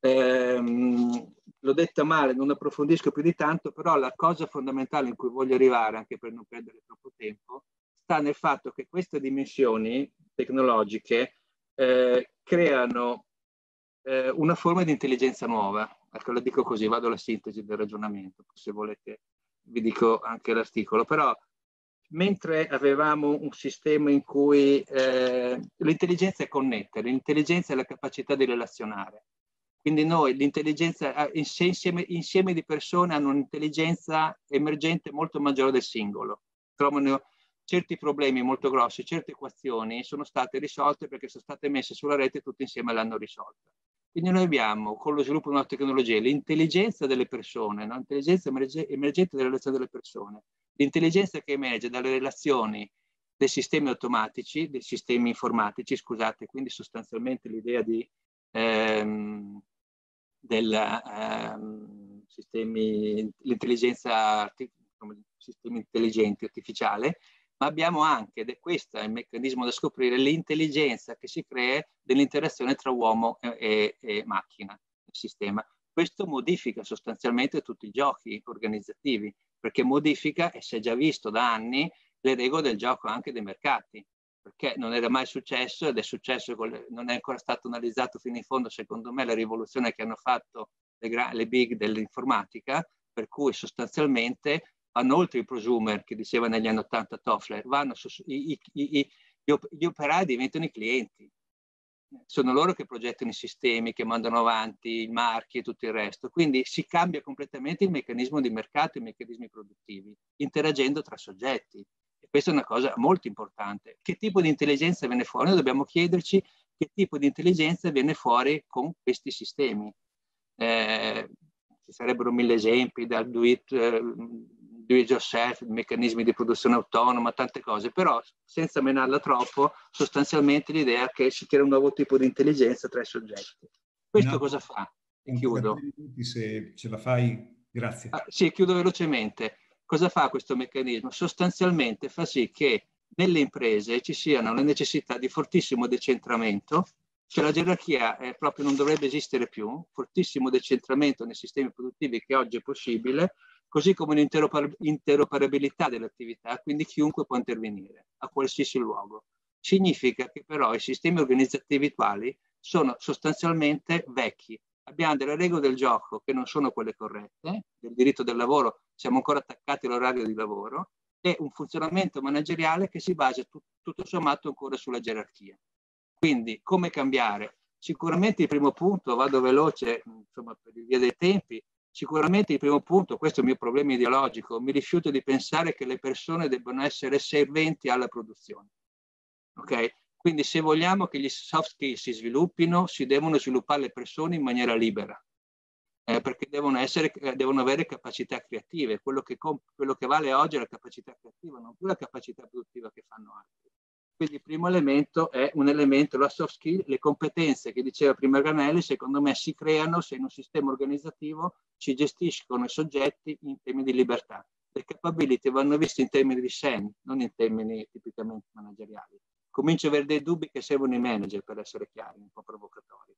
Ehm, l'ho detta male, non approfondisco più di tanto, però la cosa fondamentale in cui voglio arrivare, anche per non perdere troppo tempo, sta nel fatto che queste dimensioni tecnologiche eh, creano eh, una forma di intelligenza nuova. Ecco, la dico così, vado alla sintesi del ragionamento, se volete vi dico anche l'articolo, però mentre avevamo un sistema in cui eh, l'intelligenza è connettere, l'intelligenza è la capacità di relazionare. Quindi noi l'intelligenza, eh, insieme, insieme di persone hanno un'intelligenza emergente molto maggiore del singolo. Trovano certi problemi molto grossi, certe equazioni sono state risolte perché sono state messe sulla rete e tutti insieme l'hanno risolta. Quindi noi abbiamo, con lo sviluppo di nuove tecnologie, l'intelligenza delle persone, no? l'intelligenza emergente delle relazioni delle persone, l'intelligenza che emerge dalle relazioni dei sistemi automatici, dei sistemi informatici, scusate, quindi sostanzialmente l'idea di ehm, della, ehm, sistemi, l'intelligenza, sistemi intelligenti artificiale, ma abbiamo anche, ed è questo il meccanismo da scoprire, l'intelligenza che si crea dell'interazione tra uomo e, e, e macchina, sistema. Questo modifica sostanzialmente tutti i giochi organizzativi, perché modifica, e si è già visto da anni, le regole del gioco anche dei mercati, perché non era mai successo ed è successo, non è ancora stato analizzato fino in fondo, secondo me, la rivoluzione che hanno fatto le, le big dell'informatica, per cui sostanzialmente hanno oltre i prosumer, che diceva negli anni 80 Toffler, su, i, i, i, gli operai diventano i clienti. Sono loro che progettano i sistemi, che mandano avanti i marchi e tutto il resto. Quindi si cambia completamente il meccanismo di mercato e i meccanismi produttivi, interagendo tra soggetti. E questa è una cosa molto importante. Che tipo di intelligenza viene fuori? Noi dobbiamo chiederci che tipo di intelligenza viene fuori con questi sistemi. Eh, ci sarebbero mille esempi, dal do it, eh, do it yourself, meccanismi di produzione autonoma, tante cose, però senza menarla troppo, sostanzialmente l'idea è che si crea un nuovo tipo di intelligenza tra i soggetti. Questo no, cosa fa? Chiudo. Se ce la fai, grazie. Ah, sì, chiudo velocemente. Cosa fa questo meccanismo? Sostanzialmente fa sì che nelle imprese ci siano le necessità di fortissimo decentramento, cioè la gerarchia è eh, proprio non dovrebbe esistere più, fortissimo decentramento nei sistemi produttivi che oggi è possibile, così come un'interoperabilità dell'attività, quindi chiunque può intervenire a qualsiasi luogo. Significa che però i sistemi organizzativi attuali sono sostanzialmente vecchi. Abbiamo delle regole del gioco che non sono quelle corrette, del diritto del lavoro siamo ancora attaccati all'orario di lavoro e un funzionamento manageriale che si basa tut tutto sommato ancora sulla gerarchia. Quindi come cambiare? Sicuramente il primo punto, vado veloce insomma, per via dei tempi, Sicuramente il primo punto, questo è il mio problema ideologico, mi rifiuto di pensare che le persone debbano essere serventi alla produzione. Okay? Quindi se vogliamo che gli soft skills si sviluppino, si devono sviluppare le persone in maniera libera, eh, perché devono, essere, eh, devono, avere capacità creative. Quello che, quello che vale oggi è la capacità creativa, non più la capacità produttiva che fanno altri. Quindi il primo elemento è un elemento, la soft skill, le competenze che diceva prima Ganelli, secondo me si creano se in un sistema organizzativo ci gestiscono i soggetti in termini di libertà. Le capability vanno viste in termini di SEN, non in termini tipicamente manageriali. Comincio a avere dei dubbi che servono i manager, per essere chiari, un po' provocatori.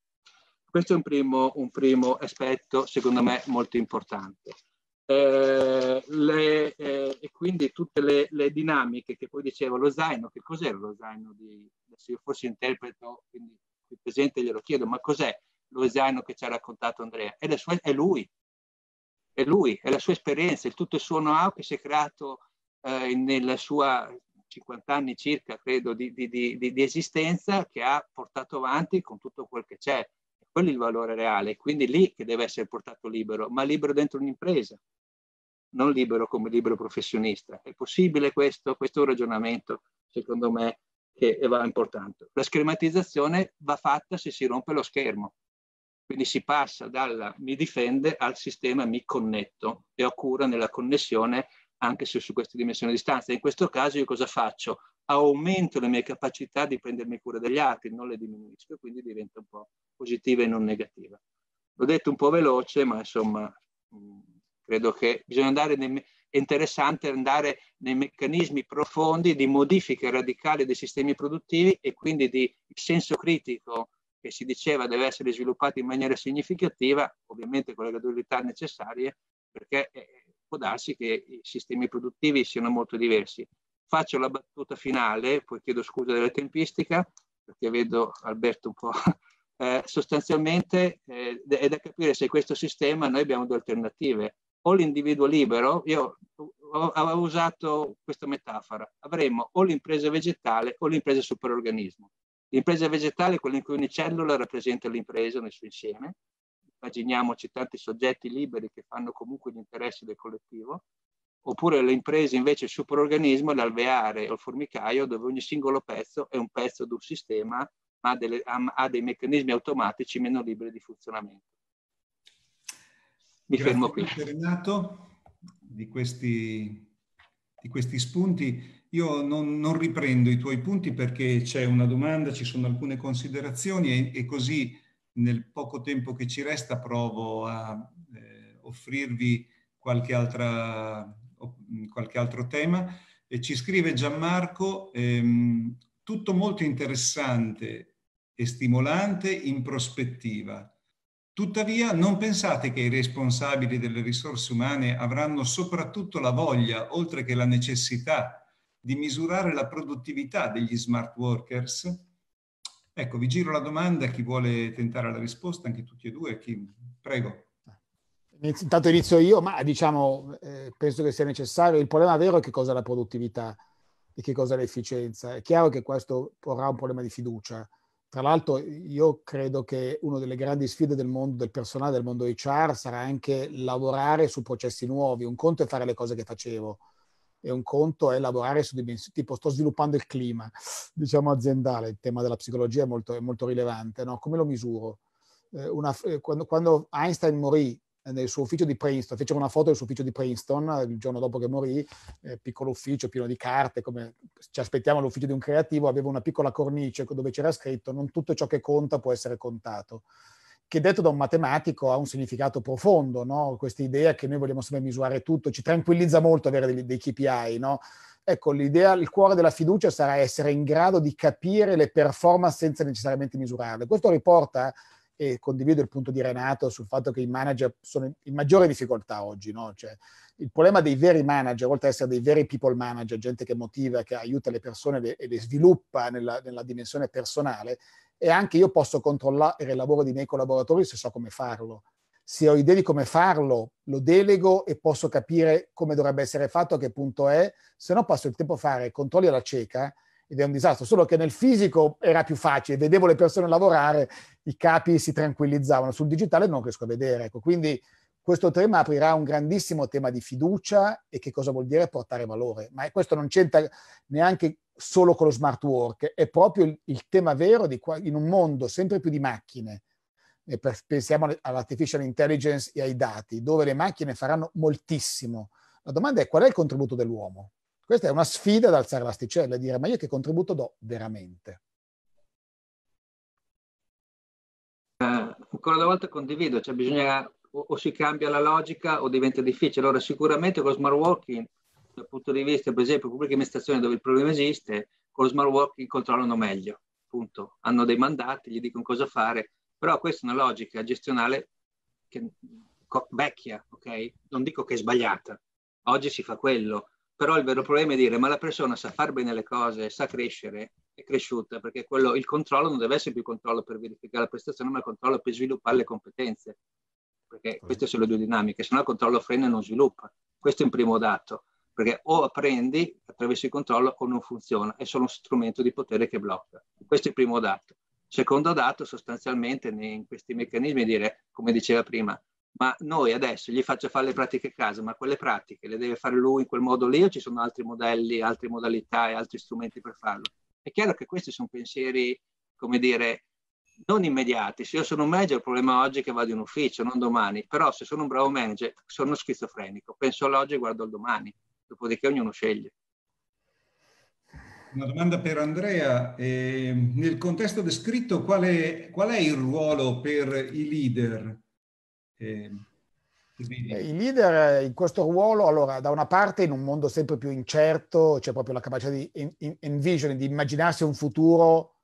Questo è un primo, un primo aspetto, secondo me, molto importante eh, le, eh, e quindi tutte le, le, dinamiche che poi dicevo, lo zaino, che cos'è lo zaino di, se io fossi interpreto, quindi qui presente glielo chiedo, ma cos'è lo zaino che ci ha raccontato Andrea? È, sue, è lui, è lui, è la sua esperienza, è tutto il suo know-how che si è creato eh, nella sua 50 anni circa, credo, di, di, di, di, esistenza che ha portato avanti con tutto quel che c'è quello è il valore reale, quindi lì che deve essere portato libero, ma libero dentro un'impresa, non libero come libero professionista. È possibile questo? Questo è un ragionamento, secondo me, che va importante. La schematizzazione va fatta se si rompe lo schermo, quindi si passa dalla mi difende al sistema mi connetto e ho cura nella connessione anche se su queste dimensioni di distanza. In questo caso io cosa faccio? aumento le mie capacità di prendermi cura degli altri, non le diminuisco, e quindi diventa un po' positiva e non negativa. L'ho detto un po' veloce, ma insomma mm, credo che bisogna andare nei, è interessante andare nei meccanismi profondi di modifica radicale dei sistemi produttivi e quindi di senso critico che si diceva deve essere sviluppato in maniera significativa, ovviamente con le gradualità necessarie, perché eh, può darsi che i sistemi produttivi siano molto diversi Faccio la battuta finale, poi chiedo scusa della tempistica, perché vedo Alberto un po'. [LAUGHS] Eh, sostanzialmente eh, è da capire se questo sistema noi abbiamo due alternative. O l'individuo libero, io avevo usato questa metafora, avremo o l'impresa vegetale o l'impresa superorganismo. L'impresa vegetale è quella in cui ogni cellula rappresenta l'impresa nel suo insieme. Immaginiamoci tanti soggetti liberi che fanno comunque gli interessi del collettivo oppure le imprese invece il superorganismo, l'alveare o il formicaio, dove ogni singolo pezzo è un pezzo di un sistema, ma ha, delle, ha dei meccanismi automatici meno liberi di funzionamento. Mi Grazie fermo qui. Grazie Renato, di questi, di questi spunti. Io non, non, riprendo i tuoi punti perché c'è una domanda, ci sono alcune considerazioni e, e così nel poco tempo che ci resta provo a eh, offrirvi qualche altra Mm, qualche altro tema. E ci scrive Gianmarco, ehm, tutto molto interessante e stimolante in prospettiva. Tuttavia non pensate che i responsabili delle risorse umane avranno soprattutto la voglia, oltre che la necessità, di misurare la produttività degli smart workers? Ecco, vi giro la domanda, chi vuole tentare la risposta, anche tutti e due, chi... prego. Intanto inizio io, ma diciamo, eh, penso che sia necessario. Il problema vero è che cosa è la produttività e che cosa è l'efficienza. È chiaro che questo porrà un problema di fiducia. Tra l'altro io credo che una delle grandi sfide del mondo del personale, del mondo HR, sarà anche lavorare su processi nuovi. Un conto è fare le cose che facevo e un conto è lavorare su dimensioni, tipo sto sviluppando il clima, diciamo aziendale, il tema della psicologia è molto, è molto rilevante, no? come lo misuro? Eh, una, eh, quando, quando, Einstein morì nel suo ufficio di Princeton, fecero una foto del suo ufficio di Princeton eh, il giorno dopo che morì, eh, piccolo ufficio pieno di carte, come ci aspettiamo l'ufficio di un creativo, aveva una piccola cornice dove c'era scritto non tutto ciò che conta può essere contato, che detto da un matematico ha un significato profondo, no? questa idea che noi vogliamo sempre misurare tutto, ci tranquillizza molto avere dei, dei KPI, no? Ecco, l'idea, il cuore della fiducia sarà essere in grado di capire le performance senza necessariamente misurarle. Questo riporta e condivido il punto di Renato sul fatto che i manager sono in maggiore difficoltà oggi, no? cioè, il problema dei veri manager, oltre ad essere dei veri people manager, gente che motiva, che aiuta le persone e le sviluppa nella, nella dimensione personale, è anche io posso controllare il lavoro dei miei collaboratori se so come farlo. Se ho idee di come farlo, lo delego e posso capire come dovrebbe essere fatto, a che punto è, se no passo il tempo a fare controlli alla cieca ed è un disastro, solo che nel fisico era più facile, vedevo le persone lavorare, i capi si tranquillizzavano, sul digitale non riesco a vedere, ecco, quindi questo tema aprirà un grandissimo tema di fiducia e che cosa vuol dire portare valore, ma questo non c'entra neanche solo con lo smart work, è proprio il, il tema vero di qua, in un mondo sempre più di macchine, e per, pensiamo all'artificial intelligence e ai dati, dove le macchine faranno moltissimo. La domanda è qual è il contributo dell'uomo? Questa è una sfida ad alzare l'asticella e dire ma io che contributo do veramente? Eh, ancora una volta condivido, cioè bisogna o, o, si cambia la logica o diventa difficile. Allora sicuramente con lo smart working, dal punto di vista per esempio pubblica amministrazione dove il problema esiste, con lo smart working controllano meglio, appunto, Hanno dei mandati, gli dicono cosa fare, però questa è una logica gestionale che, vecchia, ok? Non dico che è sbagliata, oggi si fa quello, però il vero problema è dire ma la persona sa fare bene le cose, sa crescere, è cresciuta, perché quello, il controllo non deve essere più controllo per verificare la prestazione, ma il controllo per sviluppare le competenze. Perché queste sono le due dinamiche, se no il controllo frena e non sviluppa. Questo è un primo dato, perché o apprendi attraverso il controllo o non funziona, è solo uno strumento di potere che blocca. Questo è il primo dato. Secondo dato, sostanzialmente, in questi meccanismi, dire, come diceva prima, ma noi adesso gli faccio fare le pratiche a casa, ma quelle pratiche le deve fare lui in quel modo lì o ci sono altri modelli, altre modalità e altri strumenti per farlo? È chiaro che questi sono pensieri, come dire, non immediati. Se io sono un manager, il problema oggi è che vado in ufficio, non domani, però se sono un bravo manager sono schizofrenico, penso all'oggi e guardo al domani, dopodiché ognuno sceglie. Una domanda per Andrea. Eh, nel contesto descritto, qual è, qual è il ruolo per i leader Ehm, eh, quindi... I leader eh, in questo ruolo, allora, da una parte in un mondo sempre più incerto, c'è proprio la capacità di envision, di immaginarsi un futuro,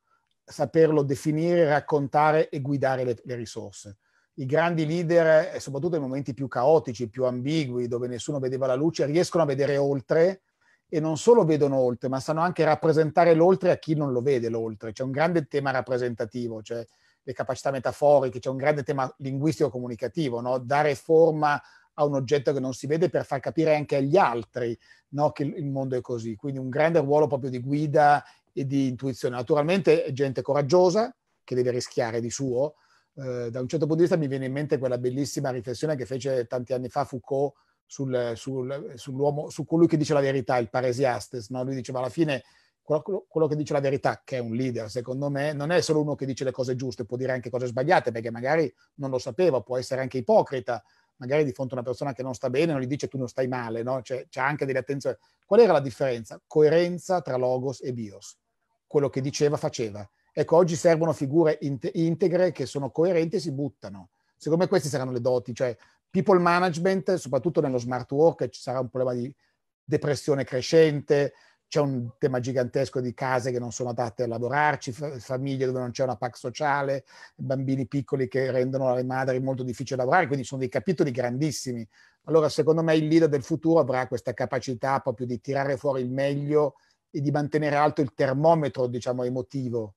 saperlo definire, raccontare e guidare le, le risorse. I grandi leader, eh, soprattutto nei momenti più caotici, più ambigui, dove nessuno vedeva la luce, riescono a vedere oltre e non solo vedono oltre, ma sanno anche rappresentare l'oltre a chi non lo vede l'oltre. C'è un grande tema rappresentativo, cioè le capacità metaforiche, c'è un grande tema linguistico comunicativo, no? dare forma a un oggetto che non si vede per far capire anche agli altri no? che il mondo è così. Quindi un grande ruolo proprio di guida e di intuizione. Naturalmente è gente coraggiosa che deve rischiare di suo. Eh, da un certo punto di vista mi viene in mente quella bellissima riflessione che fece tanti anni fa Foucault sul, sul, su colui che dice la verità, il paresiastes. No? Lui diceva alla fine quello, quello, che dice la verità, che è un leader, secondo me, non è solo uno che dice le cose giuste, può dire anche cose sbagliate, perché magari non lo sapeva, può essere anche ipocrita, magari di fronte a una persona che non sta bene non gli dice tu non stai male, no? Cioè, c'è anche delle attenzioni. Qual era la differenza? Coerenza tra logos e bios. Quello che diceva faceva. Ecco, oggi servono figure integre che sono coerenti e si buttano. Secondo me queste saranno le doti, cioè people management, soprattutto nello smart work, ci sarà un problema di depressione crescente, c'è un tema gigantesco di case che non sono adatte a lavorarci, famiglie dove non c'è una PAC sociale, bambini piccoli che rendono alle madri molto difficile lavorare, quindi sono dei capitoli grandissimi. Allora secondo me il leader del futuro avrà questa capacità proprio di tirare fuori il meglio e di mantenere alto il termometro, diciamo, emotivo.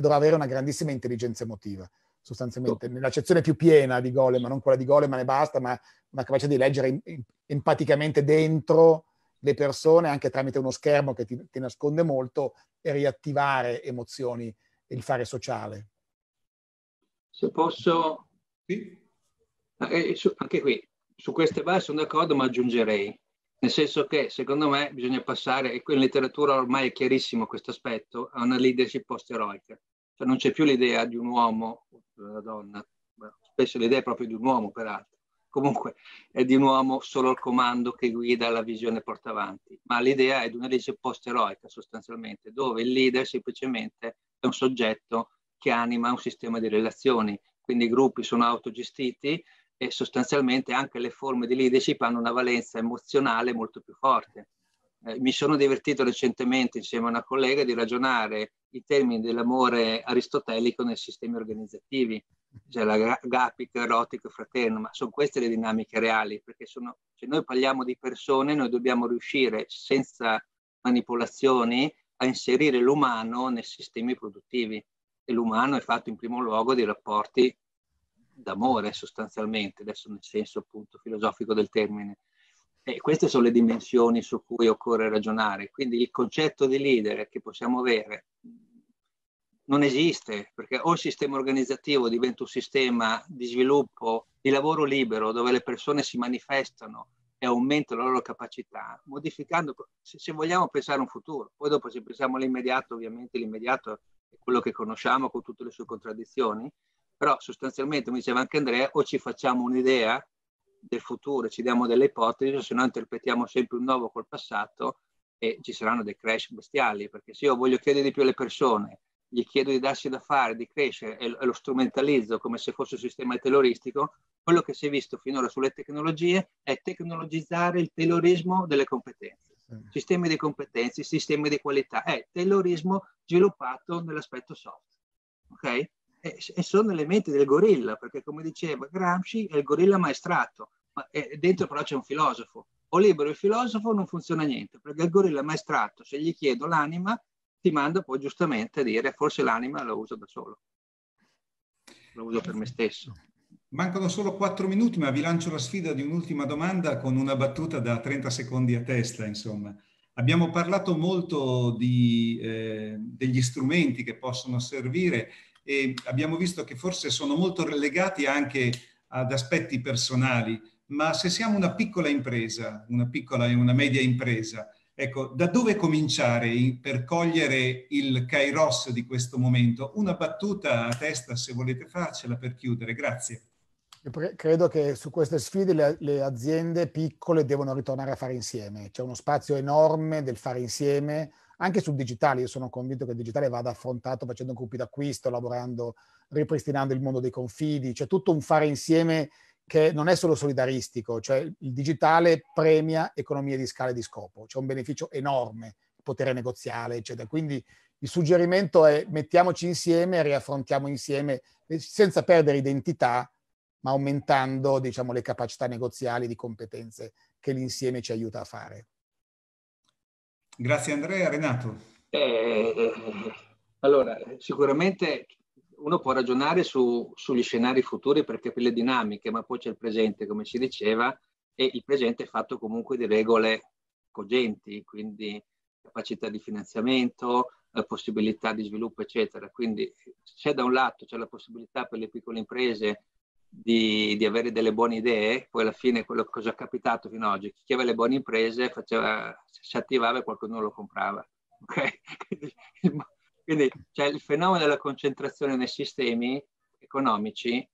dovrà avere una grandissima intelligenza emotiva, sostanzialmente, certo. nell'accezione più piena di Goleman, non quella di Goleman e basta, ma una capacità di leggere empaticamente dentro le persone anche tramite uno schermo che ti, ti nasconde molto e riattivare emozioni e il fare sociale. Se posso, sì? Ah, eh, eh, su, anche qui, su queste basi sono d'accordo ma aggiungerei, nel senso che secondo me bisogna passare, e qui in letteratura ormai è chiarissimo questo aspetto, a una leadership post-eroica, cioè non c'è più l'idea di un uomo o eh, di una donna, spesso l'idea è proprio di un uomo peraltro Comunque è di un uomo solo il comando che guida la visione porta avanti, ma l'idea è di una legge post-eroica sostanzialmente, dove il leader semplicemente è un soggetto che anima un sistema di relazioni, quindi i gruppi sono autogestiti e sostanzialmente anche le forme di leadership hanno una valenza emozionale molto più forte. Eh, mi sono divertito recentemente insieme a una collega di ragionare i termini dell'amore aristotelico nei sistemi organizzativi, c'è cioè, la gapic, erotico, fraterno, ma sono queste le dinamiche reali, perché sono, se noi parliamo di persone, noi dobbiamo riuscire senza manipolazioni a inserire l'umano nei sistemi produttivi e l'umano è fatto in primo luogo di rapporti d'amore sostanzialmente, adesso nel senso appunto filosofico del termine. E queste sono le dimensioni su cui occorre ragionare, quindi il concetto di leader che possiamo avere non esiste, perché o il sistema organizzativo diventa un sistema di sviluppo, di lavoro libero, dove le persone si manifestano e aumentano la loro capacità, modificando, se, se vogliamo pensare a un futuro, poi dopo se pensiamo all'immediato, ovviamente l'immediato è quello che conosciamo con tutte le sue contraddizioni, però sostanzialmente, mi diceva anche Andrea, o ci facciamo un'idea del futuro, ci diamo delle ipotesi, se no interpretiamo sempre un nuovo col passato e ci saranno dei crash bestiali, perché se io voglio chiedere di più alle persone, gli chiedo di darsi da fare, di crescere e lo strumentalizzo come se fosse un sistema terroristico, quello che si è visto finora sulle tecnologie è tecnologizzare il terrorismo delle competenze. Sistemi di competenze, sistemi di qualità, è terrorismo sviluppato nell'aspetto soft. Ok? E, e sono elementi del gorilla, perché come diceva Gramsci è il gorilla maestrato, ma è, dentro però c'è un filosofo. O libero il filosofo non funziona niente, perché il gorilla maestrato, se gli chiedo l'anima, ti manda poi giustamente a dire forse l'anima la uso da solo, la uso per me stesso. Mancano solo quattro minuti, ma vi lancio la sfida di un'ultima domanda con una battuta da 30 secondi a testa, insomma. Abbiamo parlato molto di, eh, degli strumenti che possono servire e abbiamo visto che forse sono molto relegati anche ad aspetti personali, ma se siamo una piccola impresa, una piccola e una media impresa, Ecco, da dove cominciare per cogliere il kairos di questo momento? Una battuta a testa, se volete farcela, per chiudere. Grazie. Credo che su queste sfide le, le aziende piccole devono ritornare a fare insieme. C'è uno spazio enorme del fare insieme, anche sul digitale. Io sono convinto che il digitale vada affrontato facendo gruppi d'acquisto, lavorando, ripristinando il mondo dei confidi. C'è tutto un fare insieme che non è solo solidaristico, cioè il digitale premia economie di scala e di scopo, c'è un beneficio enorme, potere negoziale, eccetera. Quindi il suggerimento è mettiamoci insieme riaffrontiamo insieme eh, senza perdere identità, ma aumentando diciamo, le capacità negoziali di competenze che l'insieme ci aiuta a fare. Grazie Andrea. Renato. Eh, eh, eh allora, sicuramente uno può ragionare su, sugli scenari futuri per capire le dinamiche, ma poi c'è il presente, come si diceva, e il presente è fatto comunque di regole cogenti, quindi capacità di finanziamento, eh, possibilità di sviluppo, eccetera. Quindi se da un lato c'è la possibilità per le piccole imprese di, di, avere delle buone idee, poi alla fine quello che è capitato fino ad oggi, chi aveva le buone imprese faceva, si attivava e qualcuno lo comprava. [LAUGHS] Okay? [LAUGHS] Quindi cioè, il fenomeno della concentrazione nei sistemi economici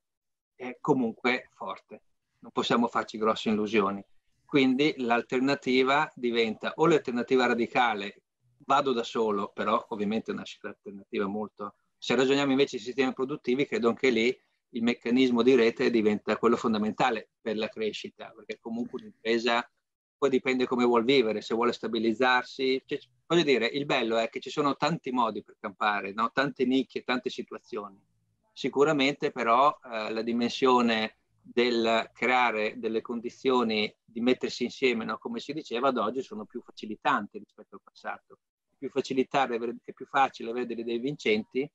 è comunque forte, non possiamo farci grosse illusioni. Quindi l'alternativa diventa o l'alternativa radicale, vado da solo, però ovviamente è un'alternativa molto... Se ragioniamo invece di sistemi produttivi, credo anche lì il meccanismo di rete diventa quello fondamentale per la crescita, perché comunque un'impresa poi dipende come vuol vivere, se vuole stabilizzarsi. Cioè, voglio dire, il bello è che ci sono tanti modi per campare, no? tante nicchie, tante situazioni. Sicuramente però eh, la dimensione del creare delle condizioni di mettersi insieme, no? come si diceva ad oggi, sono più facilitanti rispetto al passato. È più, è più facile avere dei vincenti, è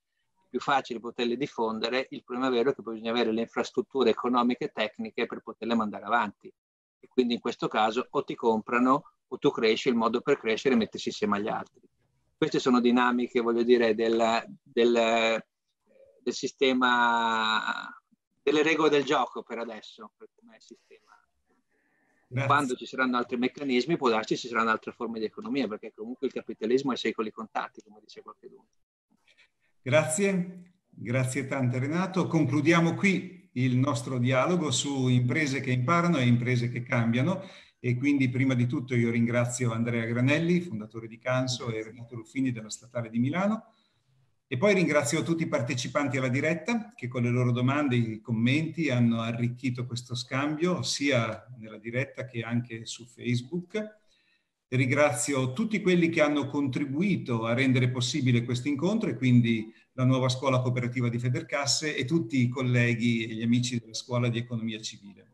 più facile poterle diffondere, il problema vero è che bisogna avere le infrastrutture economiche e tecniche per poterle mandare avanti. E quindi in questo caso o ti comprano o tu cresci, il modo per crescere è mettersi insieme agli altri. Queste sono dinamiche, voglio dire, del, del, del sistema, delle regole del gioco per adesso, per come è il sistema. Grazie. Quando ci saranno altri meccanismi, può darsi ci saranno altre forme di economia, perché comunque il capitalismo è i secoli contati, come dice qualcuno. Grazie, grazie tante Renato. Concludiamo qui il nostro dialogo su imprese che imparano e imprese che cambiano e quindi prima di tutto io ringrazio Andrea Granelli, fondatore di Canso e Renato Ruffini della Statale di Milano e poi ringrazio tutti i partecipanti alla diretta che con le loro domande e i commenti hanno arricchito questo scambio sia nella diretta che anche su Facebook. E ringrazio tutti quelli che hanno contribuito a rendere possibile questo incontro e quindi la nuova scuola cooperativa di Federcasse e tutti i colleghi e gli amici della scuola di economia civile.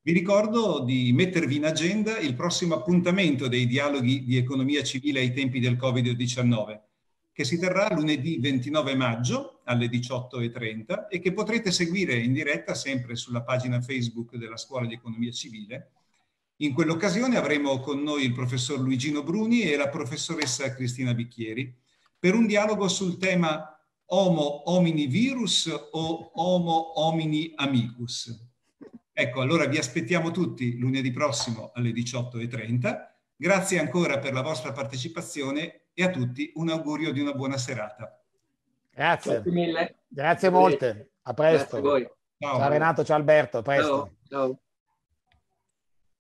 Vi ricordo di mettervi in agenda il prossimo appuntamento dei dialoghi di economia civile ai tempi del Covid-19, che si terrà lunedì 29 maggio alle 18.30 e che potrete seguire in diretta sempre sulla pagina Facebook della Scuola di Economia Civile. In quell'occasione avremo con noi il professor Luigino Bruni e la professoressa Cristina Bicchieri per un dialogo sul tema Homo homini virus o Homo homini amicus. Ecco, allora vi aspettiamo tutti lunedì prossimo alle 18.30. Grazie ancora per la vostra partecipazione e a tutti un augurio di una buona serata. Grazie. Grazie mille. Grazie molte. A presto. Ciao, ciao Renato, ciao Alberto. A presto. Ciao. ciao.